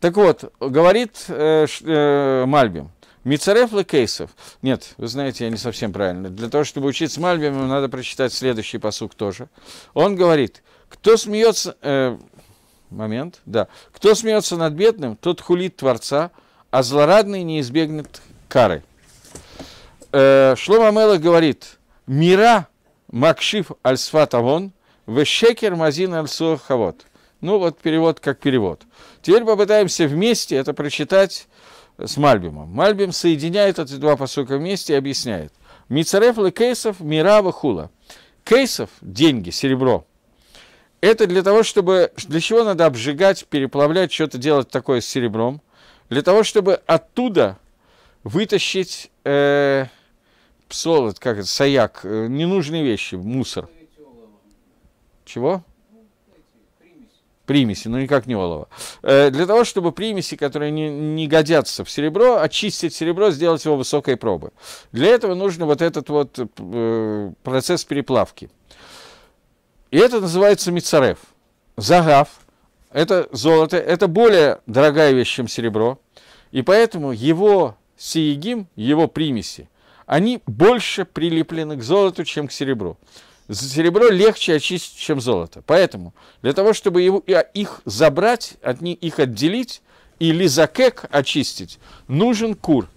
Так вот, говорит э, э, Мальбим, Мицареф Кейсов? Нет, вы знаете, я не совсем правильно. Для того, чтобы учиться Мальбиму, надо прочитать следующий посук тоже. Он говорит, кто смеется... Э, момент, да. Кто смеется над бедным, тот хулит Творца, а злорадный не избегнет кары. Э, Шлома Мелах говорит, мира макшиф альсфат авон, вешекер мазин альсуа хавот. Ну вот перевод как перевод. Теперь попытаемся вместе это прочитать с Мальбимом. Мальбим соединяет эти два посока вместе и объясняет. Мицареф кейсов мирава хула. Кейсов – деньги, серебро. Это для того, чтобы... Для чего надо обжигать, переплавлять, что-то делать такое с серебром? Для того, чтобы оттуда вытащить э, солод, как это, саяк, э, ненужные вещи, мусор. Чего? примеси, но ну, никак не олово. Э, для того, чтобы примеси, которые не, не годятся в серебро, очистить серебро, сделать его высокой пробы. Для этого нужен вот этот вот э, процесс переплавки. И это называется мицарев. Загав – это золото, это более дорогая вещь, чем серебро. И поэтому его сиегим, его примеси, они больше прилеплены к золоту, чем к серебру. Серебро легче очистить, чем золото. Поэтому для того, чтобы его, а, их забрать, от них, их отделить или закек очистить, нужен кур.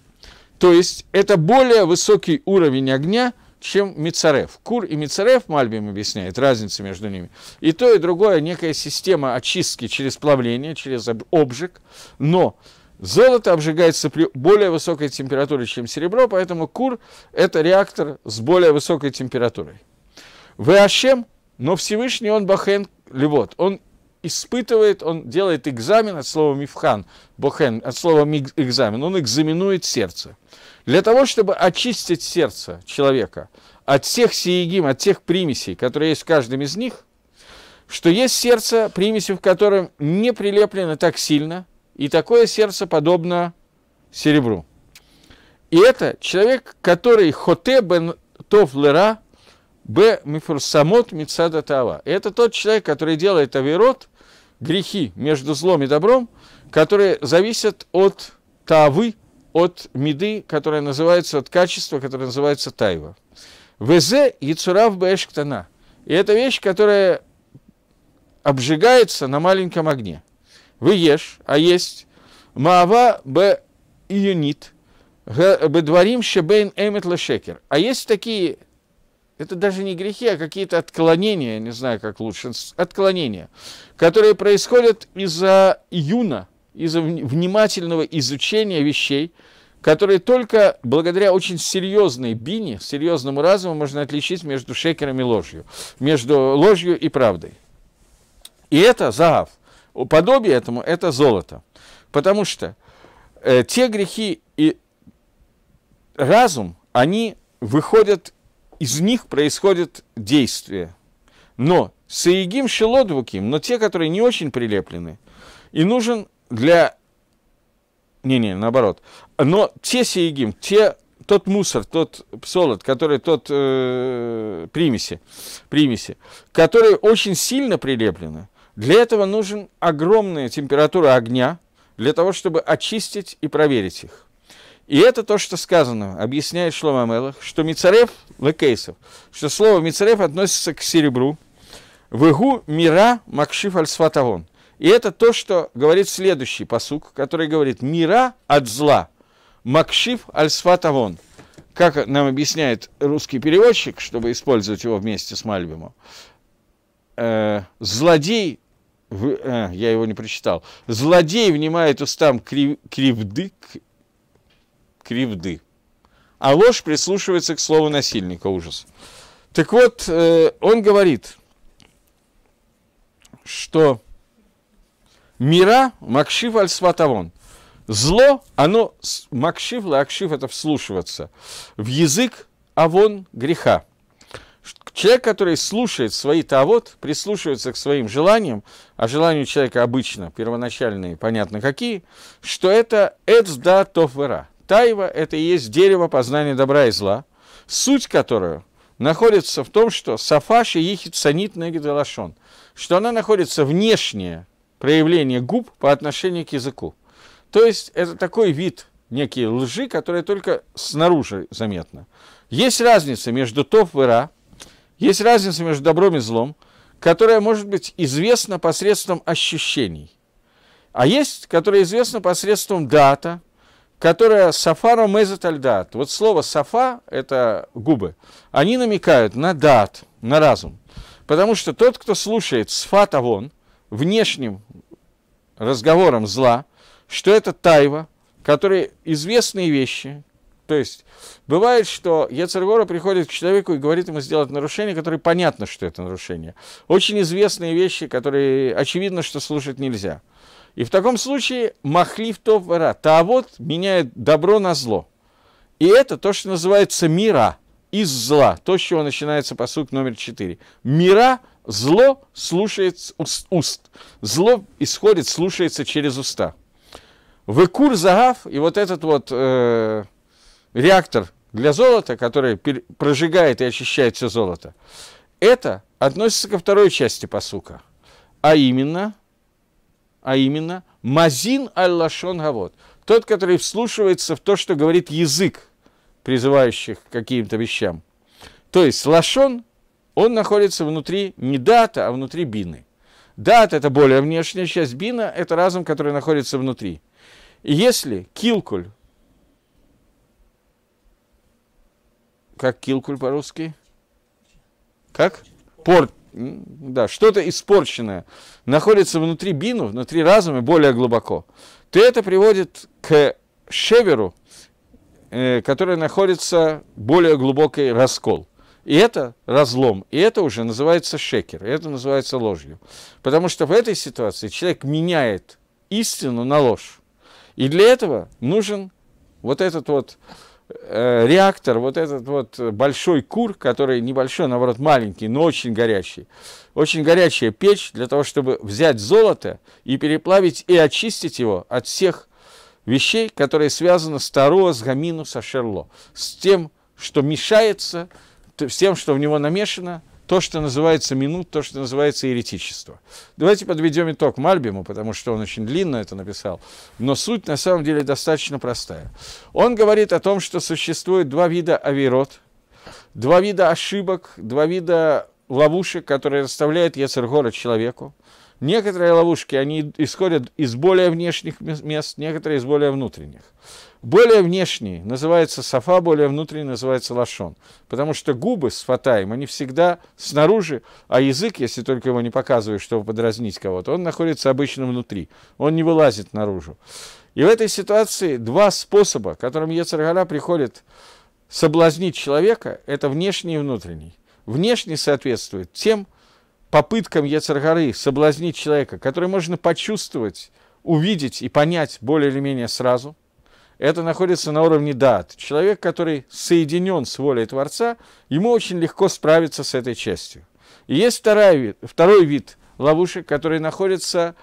То есть это более высокий уровень огня, чем мицарев. Кур и мицарев, Мальбим объясняет, разница между ними. И то, и другое некая система очистки через плавление, через обжиг. Но Золото обжигается при более высокой температуре, чем серебро, поэтому кур – это реактор с более высокой температурой. Вы Ашем, но Всевышний он Бахен Левот. Он испытывает, он делает экзамен от слова мифхан, бохен, от слова экзамен, он экзаменует сердце. Для того, чтобы очистить сердце человека от всех сиегим, от тех примесей, которые есть в каждом из них, что есть сердце, примеси в котором не прилеплено так сильно, и такое сердце подобно серебру. И это человек, который хоте бен тоф лера, Б. Мифурсамот Мицада Тава. Это тот человек, который делает авирот, грехи между злом и добром, которые зависят от тавы, от меды, которая называется, от качества, которое называется тайва. ВЗ Яцурав Бэшктана. И это вещь, которая обжигается на маленьком огне. Вы ешь, а есть Маава Б. Юнит, Бедварим Шебейн Эмет Лешекер. А есть такие это даже не грехи, а какие-то отклонения, не знаю, как лучше, отклонения, которые происходят из-за июна, из-за внимательного изучения вещей, которые только благодаря очень серьезной бине, серьезному разуму можно отличить между шекером и ложью, между ложью и правдой. И это загав. Подобие этому – это золото. Потому что э, те грехи и разум, они выходят из них происходит действие. Но Саигим Шелодвуким, но те, которые не очень прилеплены, и нужен для... Не-не, наоборот. Но те Саигим, те, тот мусор, тот псолод, который тот э, примеси, примеси, которые очень сильно прилеплены, для этого нужен огромная температура огня, для того, чтобы очистить и проверить их. И это то, что сказано, объясняет Шлома Мелах, что Мицарев Лекейсов, что слово Мицарев относится к серебру, Вегу мира макшиф альсватагон. И это то, что говорит следующий посук, который говорит «мира от зла, макшиф альсватагон». Как нам объясняет русский переводчик, чтобы использовать его вместе с Мальбимом, э, злодей, в, э, я его не прочитал, злодей внимает устам крив, кривды, кривды. А ложь прислушивается к слову насильника, ужас. Так вот, э, он говорит, что мира Макшив аль-Сватавон. Зло, оно, Макшив, Лакшив, это вслушиваться, в язык, а вон греха. Человек, который слушает свои тавод, прислушивается к своим желаниям, а желания человека обычно первоначальные, понятно какие, что это эцда тофвера, Тайва – это и есть дерево познания добра и зла, суть которого находится в том, что Сафаш и Ехит Санит негидалашон, что она находится внешнее проявление губ по отношению к языку. То есть это такой вид некие лжи, которая только снаружи заметна. Есть разница между топ и ра, есть разница между добром и злом, которая может быть известна посредством ощущений. А есть, которая известна посредством дата, которая сафара мезет альдат. Вот слово сафа – это губы. Они намекают на дат, на разум. Потому что тот, кто слушает сфат внешним разговором зла, что это тайва, которые известные вещи, то есть бывает, что Яцергора приходит к человеку и говорит ему сделать нарушение, которое понятно, что это нарушение. Очень известные вещи, которые очевидно, что слушать нельзя – и в таком случае махлив то вара. вот меняет добро на зло. И это то, что называется мира из зла. То, с чего начинается посук номер четыре. Мира зло слушает уст. Зло исходит, слушается через уста. Выкур загав, и вот этот вот э, реактор для золота, который прожигает и очищает все золото, это относится ко второй части посука, а именно – а именно Мазин аль-Лашон Гавод, тот, который вслушивается в то, что говорит язык, призывающих к каким-то вещам. То есть Лашон, он находится внутри не дата, а внутри бины. Дат – это более внешняя часть бина, это разум, который находится внутри. И если килкуль, как килкуль по-русски? Как? Порт, да, что-то испорченное находится внутри бину, внутри разума более глубоко, то это приводит к шеверу, э, который находится более глубокий раскол. И это разлом, и это уже называется шекер, и это называется ложью. Потому что в этой ситуации человек меняет истину на ложь. И для этого нужен вот этот вот э, реактор, вот этот вот большой кур, который небольшой, наоборот, маленький, но очень горячий, очень горячая печь для того, чтобы взять золото и переплавить и очистить его от всех вещей, которые связаны с Таро, с Гамину, со Шерло, с тем, что мешается, с тем, что в него намешано, то, что называется минут, то, что называется еретичество. Давайте подведем итог Мальбиму, потому что он очень длинно это написал, но суть на самом деле достаточно простая. Он говорит о том, что существует два вида авирот, два вида ошибок, два вида ловушек, которые расставляет Ецергора человеку. Некоторые ловушки, они исходят из более внешних мест, некоторые из более внутренних. Более внешний называется софа, более внутренний называется лашон, Потому что губы с фатаем, они всегда снаружи, а язык, если только его не показываешь, чтобы подразнить кого-то, он находится обычно внутри. Он не вылазит наружу. И в этой ситуации два способа, которым Ецаргара приходит соблазнить человека, это внешний и внутренний. Внешний соответствует тем, попыткам Ецергары соблазнить человека, который можно почувствовать, увидеть и понять более или менее сразу, это находится на уровне дат. Человек, который соединен с волей Творца, ему очень легко справиться с этой частью. И есть второй вид, второй вид ловушек, который находится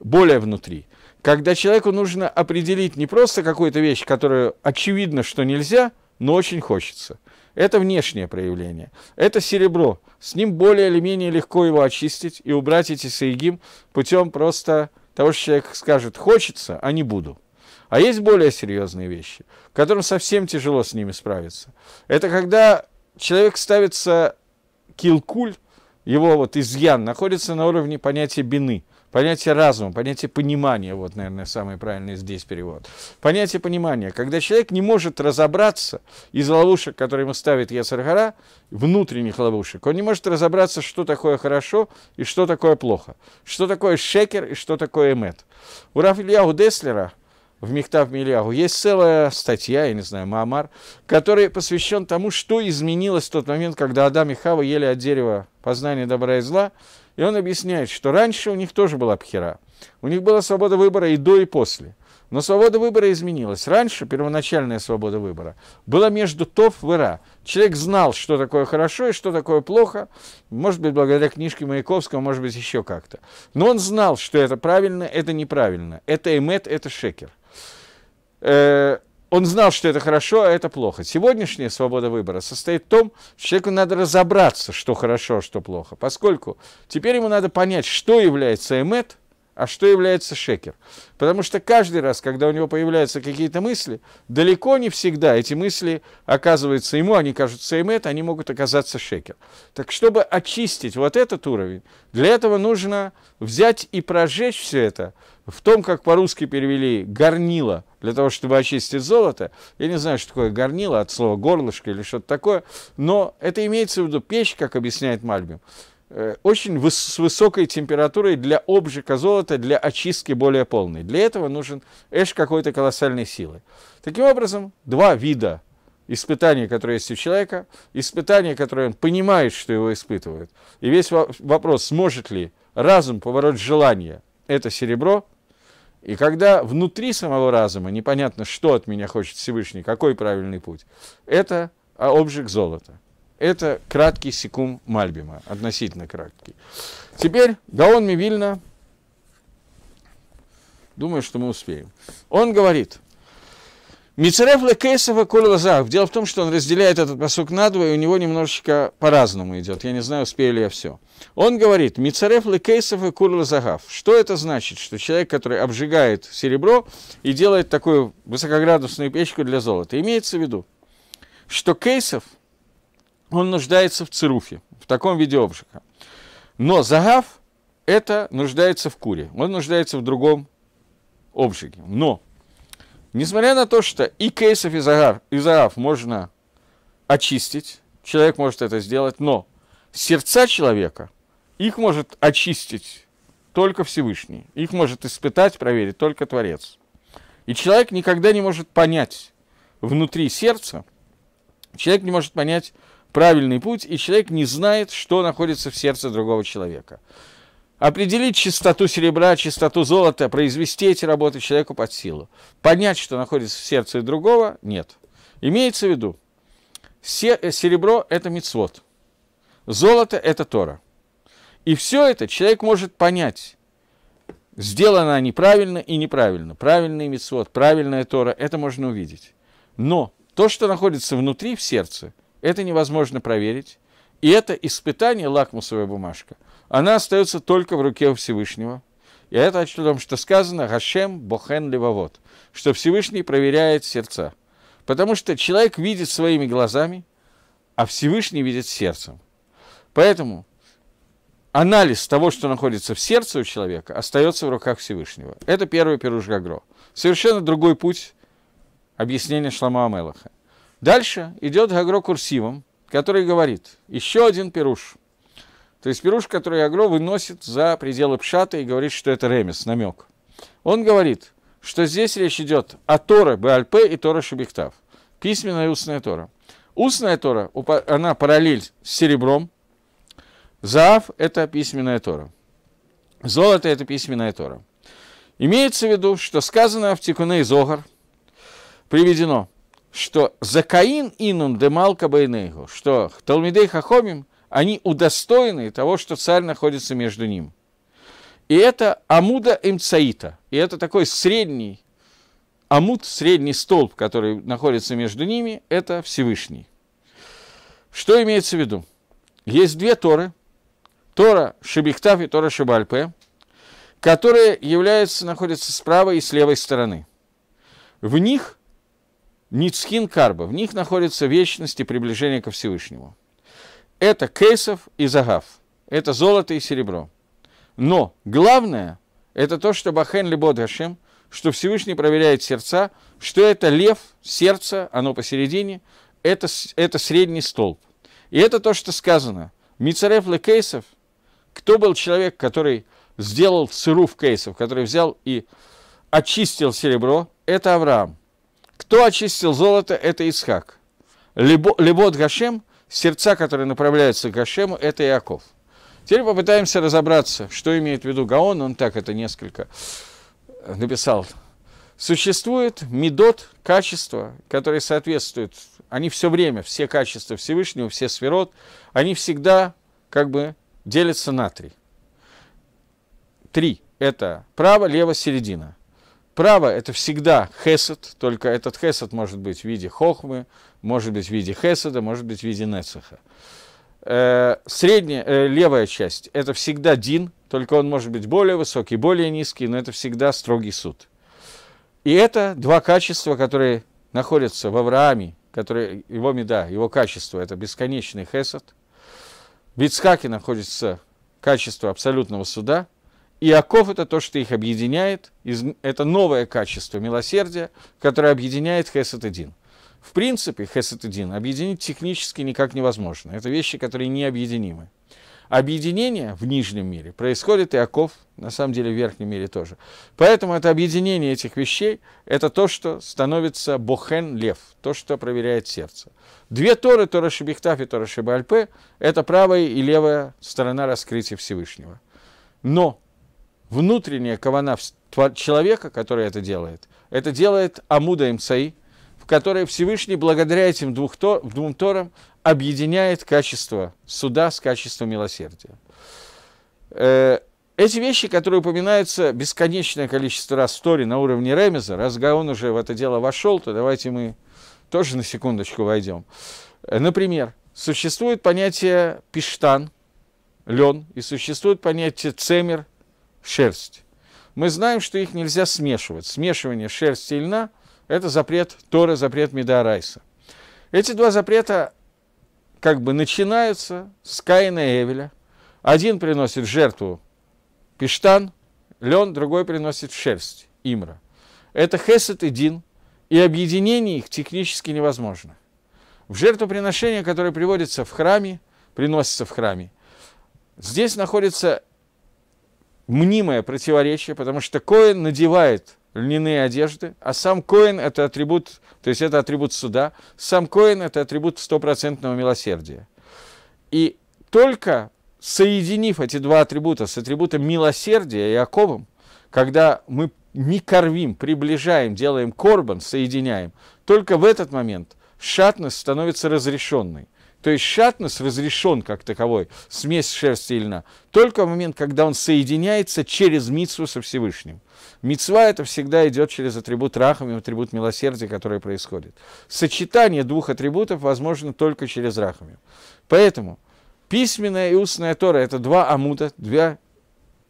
более внутри. Когда человеку нужно определить не просто какую-то вещь, которую очевидно, что нельзя – но очень хочется. Это внешнее проявление. Это серебро. С ним более или менее легко его очистить и убрать эти саигим путем просто того, что человек скажет «хочется, а не буду». А есть более серьезные вещи, которым совсем тяжело с ними справиться. Это когда человек ставится килкуль, его вот изъян находится на уровне понятия бины – Понятие разума, понятие понимания, вот, наверное, самый правильный здесь перевод. Понятие понимания, когда человек не может разобраться из ловушек, которые ему ставит Ясаргара, внутренних ловушек, он не может разобраться, что такое хорошо и что такое плохо, что такое шекер и что такое мед. У Рафильяу Деслера, в Мехтав Мильягу, есть целая статья, я не знаю, Мамар, который посвящен тому, что изменилось в тот момент, когда Адам и Хава ели от дерева познания добра и зла, и он объясняет, что раньше у них тоже была пхера. У них была свобода выбора и до, и после. Но свобода выбора изменилась. Раньше первоначальная свобода выбора была между тоф и ра. Человек знал, что такое хорошо и что такое плохо. Может быть, благодаря книжке Маяковского, может быть, еще как-то. Но он знал, что это правильно, это неправильно. Это эмет, это шекер. Э, он знал, что это хорошо, а это плохо. Сегодняшняя свобода выбора состоит в том, что человеку надо разобраться, что хорошо, а что плохо, поскольку теперь ему надо понять, что является эмет – а что является шекер. Потому что каждый раз, когда у него появляются какие-то мысли, далеко не всегда эти мысли оказываются ему, они кажутся им это, они могут оказаться шекер. Так чтобы очистить вот этот уровень, для этого нужно взять и прожечь все это в том, как по-русски перевели «горнило», для того, чтобы очистить золото. Я не знаю, что такое горнило, от слова «горлышко» или что-то такое, но это имеется в виду печь, как объясняет Мальбим. Э, очень выс с высокой температурой для обжига золота, для очистки более полной. Для этого нужен эш какой-то колоссальной силы. Таким образом, два вида испытаний, которые есть у человека, испытания, которые он понимает, что его испытывают. И весь вопрос, сможет ли разум поворот желания – это серебро, и когда внутри самого разума непонятно, что от меня хочет Всевышний, какой правильный путь, это а, обжиг золота. Это краткий секум Мальбима, относительно краткий. Теперь Гаон Мивильна, думаю, что мы успеем. Он говорит, Мицереф Лекесова Коль Дело в том, что он разделяет этот посук на два, и у него немножечко по-разному идет. Я не знаю, успею ли я все. Он говорит, Мицереф Лекесов и Что это значит? Что человек, который обжигает серебро и делает такую высокоградусную печку для золота. Имеется в виду, что кейсов – он нуждается в цирухе, в таком виде обжига. Но загав – это нуждается в куре, он нуждается в другом обжиге. Но, несмотря на то, что и кейсов, и загав, и загав можно очистить, человек может это сделать, но сердца человека, их может очистить только Всевышний. Их может испытать, проверить только Творец. И человек никогда не может понять внутри сердца, человек не может понять, правильный путь, и человек не знает, что находится в сердце другого человека. Определить чистоту серебра, чистоту золота, произвести эти работы человеку под силу. Понять, что находится в сердце другого, нет. Имеется в виду, э, серебро – это мицвод, золото – это Тора. И все это человек может понять. Сделано они правильно и неправильно. Правильный мицвод, правильная Тора – это можно увидеть. Но то, что находится внутри, в сердце, это невозможно проверить. И это испытание, лакмусовая бумажка, она остается только в руке Всевышнего. И это о том, что сказано «Гашем Бохен Левовод», что Всевышний проверяет сердца. Потому что человек видит своими глазами, а Всевышний видит сердцем. Поэтому анализ того, что находится в сердце у человека, остается в руках Всевышнего. Это первый пируш Гагро. Совершенно другой путь объяснения Шлама Амелаха. Дальше идет Гагро курсивом, который говорит, еще один пируш. То есть пируш, который Гагро выносит за пределы пшата и говорит, что это ремес, намек. Он говорит, что здесь речь идет о Торе Бальпе и Торе Шебехтав. Письменная и устная Тора. Устная Тора, она параллель с серебром. Заав – это письменная Тора. Золото – это письменная Тора. Имеется в виду, что сказано в Тикуне и Зогар, приведено – что Закаин инун демал кабайнейгу, что Талмидей Хахомим, они удостоены того, что царь находится между ним. И это Амуда Имцаита, и это такой средний Амуд, средний столб, который находится между ними, это Всевышний. Что имеется в виду? Есть две Торы, Тора Шибихтав и Тора Шибальпе, которые являются, находятся с правой и с левой стороны. В них Ницхин Карба. В них находится вечность и приближение ко Всевышнему. Это Кейсов и Загав. Это золото и серебро. Но главное, это то, что Бахен Лебод Гашем, что Всевышний проверяет сердца, что это лев, сердце, оно посередине, это, это средний столб. И это то, что сказано. Мицарев Кейсов, кто был человек, который сделал сыру в кейсов, который взял и очистил серебро, это Авраам. Кто очистил золото, это Исхак. Лебот Гашем, сердца, которые направляются к Гашему, это Иаков. Теперь попытаемся разобраться, что имеет в виду Гаон, он так это несколько э, написал. Существует медот, качества, которые соответствуют, они все время, все качества Всевышнего, все сферот, они всегда как бы делятся на три. Три – это право, лево, середина – Право – это всегда хесед, только этот хесед может быть в виде хохмы, может быть в виде хеседа, может быть в виде нецеха. Э, средняя, э, левая часть – это всегда дин, только он может быть более высокий, более низкий, но это всегда строгий суд. И это два качества, которые находятся в Аврааме, которые, его меда, его качество – это бесконечный хесед. В Ицхаке находится качество абсолютного суда – Иаков – это то, что их объединяет, это новое качество милосердия, которое объединяет Хесед Эдин. В принципе, Хесед Эдин объединить технически никак невозможно. Это вещи, которые необъединимы. Объединение в нижнем мире происходит Иаков, на самом деле в верхнем мире тоже. Поэтому это объединение этих вещей, это то, что становится Бохен Лев, то, что проверяет сердце. Две Торы, Тора Шебихтаф и Тора Шебальпе, это правая и левая сторона раскрытия Всевышнего. Но внутренняя кавана человека, который это делает, это делает Амуда Имсаи, в которой Всевышний благодаря этим двух тор, двум Торам объединяет качество суда с качеством милосердия. Э, эти вещи, которые упоминаются бесконечное количество раз в Торе на уровне Ремеза, раз Гаон уже в это дело вошел, то давайте мы тоже на секундочку войдем. Э, например, существует понятие пиштан, лен, и существует понятие цемер, шерсть. Мы знаем, что их нельзя смешивать. Смешивание шерсти и льна – это запрет Тора, запрет Медарайса. Эти два запрета как бы начинаются с Каина и Эвеля. Один приносит жертву пиштан, лен, другой приносит шерсть, имра. Это хесед и дин, и объединение их технически невозможно. В жертвоприношение, которое приводится в храме, приносится в храме, здесь находится мнимое противоречие, потому что Коин надевает льняные одежды, а сам Коин – это атрибут, то есть это атрибут суда, сам Коин – это атрибут стопроцентного милосердия. И только соединив эти два атрибута с атрибутом милосердия и оковом, когда мы не корвим, приближаем, делаем корбан, соединяем, только в этот момент шатность становится разрешенной. То есть шатнус разрешен как таковой, смесь шерсти и льна, только в момент, когда он соединяется через Мицу со Всевышним. Мицва это всегда идет через атрибут рахами, атрибут милосердия, который происходит. Сочетание двух атрибутов возможно только через рахами. Поэтому письменная и устная Тора – это два амута, две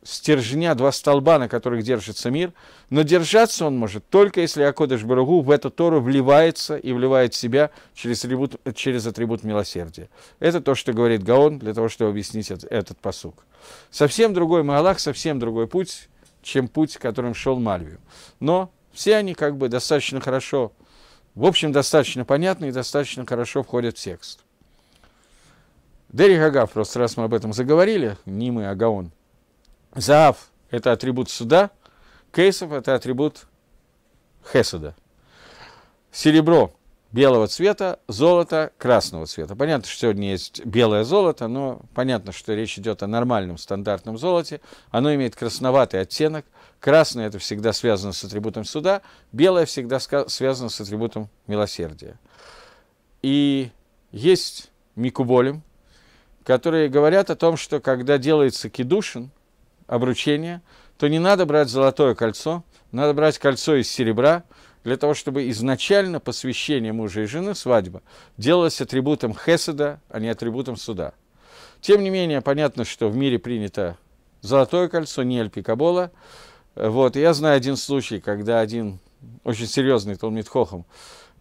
стержня, два столба, на которых держится мир, но держаться он может только если Акодыш Баругу в эту Тору вливается и вливает себя через атрибут, через атрибут милосердия. Это то, что говорит Гаон для того, чтобы объяснить этот, этот посук. Совсем другой Маалах, совсем другой путь, чем путь, которым шел Мальвию. Но все они как бы достаточно хорошо, в общем, достаточно понятны и достаточно хорошо входят в текст. Дерри Гагав, просто раз мы об этом заговорили, не мы, а Гаон – Заав – это атрибут суда, кейсов – это атрибут хесада. Серебро белого цвета, золото красного цвета. Понятно, что сегодня есть белое золото, но понятно, что речь идет о нормальном стандартном золоте. Оно имеет красноватый оттенок. Красное – это всегда связано с атрибутом суда, белое всегда связано с атрибутом милосердия. И есть микуболем, которые говорят о том, что когда делается кедушин – Обручение, то не надо брать золотое кольцо, надо брать кольцо из серебра, для того, чтобы изначально посвящение мужа и жены, свадьба, делалось атрибутом хеседа, а не атрибутом суда. Тем не менее, понятно, что в мире принято золотое кольцо, не альпикабола. Вот, я знаю один случай, когда один очень серьезный толмит Хохом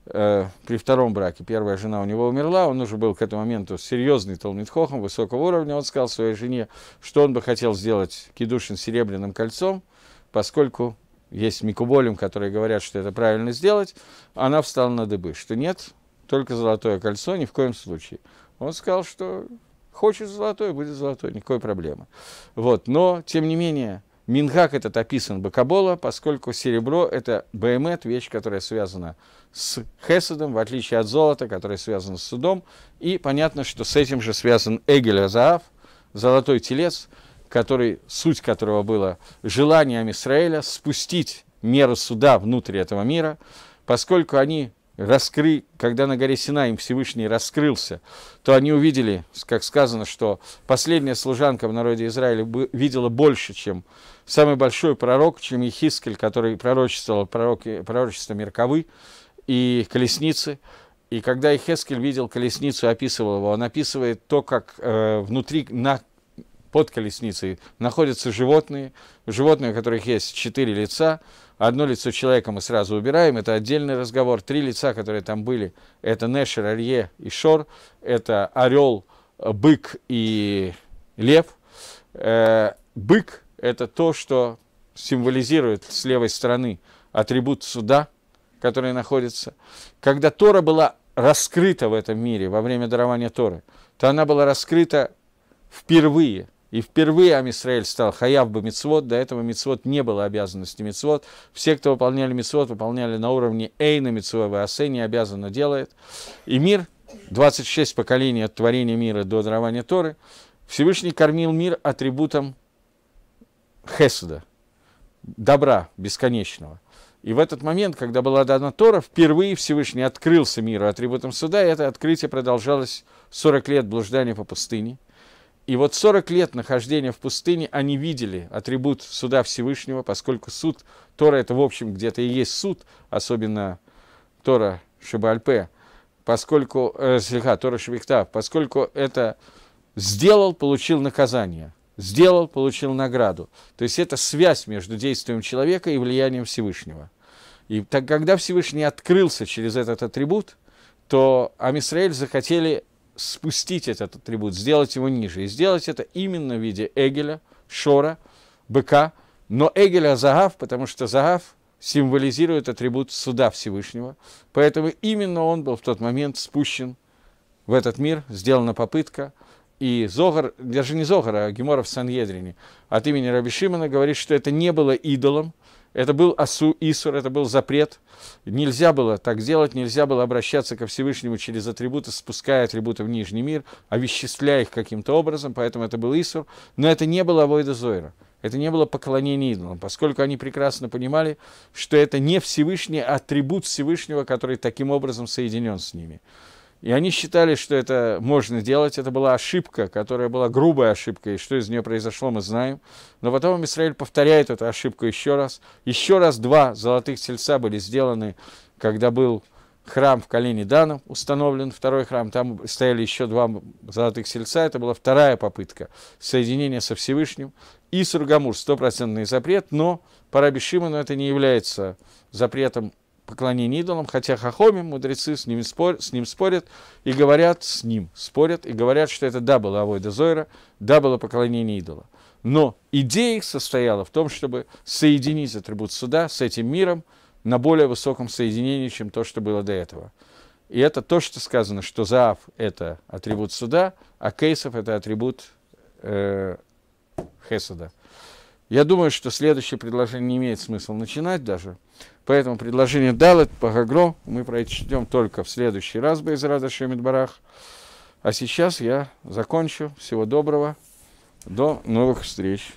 Э, при втором браке первая жена у него умерла, он уже был к этому моменту серьезный толмитхохом высокого уровня, он сказал своей жене, что он бы хотел сделать кедушин серебряным кольцом, поскольку есть микуболем, которые говорят, что это правильно сделать, она встала на дыбы, что нет, только золотое кольцо, ни в коем случае. Он сказал, что хочет золотое, будет золотое, никакой проблемы. Вот. Но, тем не менее, Мингак этот описан Бакабола, поскольку серебро – это бемет, вещь, которая связана с хесадом, в отличие от золота, которое связано с судом. И понятно, что с этим же связан Эгель Азаав, золотой телец, который, суть которого было желанием Израиля спустить меру суда внутрь этого мира, поскольку они раскры... когда на горе Сина им Всевышний раскрылся, то они увидели, как сказано, что последняя служанка в народе Израиля видела больше, чем самый большой пророк, чем Ехискель, который пророчествовал пророки, пророчество Мерковы и колесницы. И когда Ехескель видел колесницу описывал его, он описывает то, как э, внутри, на под колесницей находятся животные, животные, у которых есть четыре лица, Одно лицо человека мы сразу убираем, это отдельный разговор. Три лица, которые там были, это Нэшер, Арье и Шор, это орел, бык и лев. Э, бык – это то, что символизирует с левой стороны атрибут суда, который находится. Когда Тора была раскрыта в этом мире во время дарования Торы, то она была раскрыта впервые – и впервые Амисраэль стал хаяв бы мицвод, до этого мицвод не было обязанности мицвод. Все, кто выполняли мицвод, выполняли на уровне Эйна мицвод, Асе не обязанно делает. И мир, 26 поколений от творения мира до дарования Торы, Всевышний кормил мир атрибутом Хесада, добра бесконечного. И в этот момент, когда была дана Тора, впервые Всевышний открылся миру атрибутом суда, и это открытие продолжалось 40 лет блуждания по пустыне – и вот 40 лет нахождения в пустыне они видели атрибут суда Всевышнего, поскольку суд Тора это, в общем, где-то и есть суд, особенно Тора Шибальпе, поскольку, э, Тора Шевихта, поскольку это сделал, получил наказание, сделал, получил награду. То есть это связь между действием человека и влиянием Всевышнего. И так, когда Всевышний открылся через этот атрибут, то Амисраэль захотели спустить этот атрибут, сделать его ниже. И сделать это именно в виде Эгеля, Шора, быка, но Эгеля а Загав, потому что Загав символизирует атрибут суда Всевышнего. Поэтому именно он был в тот момент спущен в этот мир, сделана попытка. И Зогар, даже не Зогар, а Гемора в Саньедрине от имени Раби говорит, что это не было идолом, это был Асу Исур, это был запрет. Нельзя было так делать, нельзя было обращаться ко Всевышнему через атрибуты, спуская атрибуты в нижний мир, овеществляя их каким-то образом, поэтому это был Исур. Но это не было Авойда Зойра. Это не было поклонение идолам, поскольку они прекрасно понимали, что это не Всевышний а атрибут Всевышнего, который таким образом соединен с ними. И они считали, что это можно делать. Это была ошибка, которая была грубой ошибкой, и что из нее произошло, мы знаем. Но потом Израиль повторяет эту ошибку еще раз. Еще раз два золотых тельца были сделаны, когда был храм в Калине Дана установлен, второй храм, там стояли еще два золотых сельца, это была вторая попытка соединения со Всевышним. И Сургамур, стопроцентный запрет, но по Раби это не является запретом поклонение идолам, хотя Хахоми, мудрецы с, ним спор, с ним спорят и говорят с ним, спорят и говорят, что это да, было Авойда Зойра, да, было поклонение идола. Но идея их состояла в том, чтобы соединить атрибут суда с этим миром на более высоком соединении, чем то, что было до этого. И это то, что сказано, что Заав – это атрибут суда, а Кейсов – это атрибут э, Хесада – я думаю, что следующее предложение не имеет смысла начинать даже. Поэтому предложение Далет по Гагро мы прочтем только в следующий раз, бы из Байзрада Шемидбарах. А сейчас я закончу. Всего доброго. До новых встреч.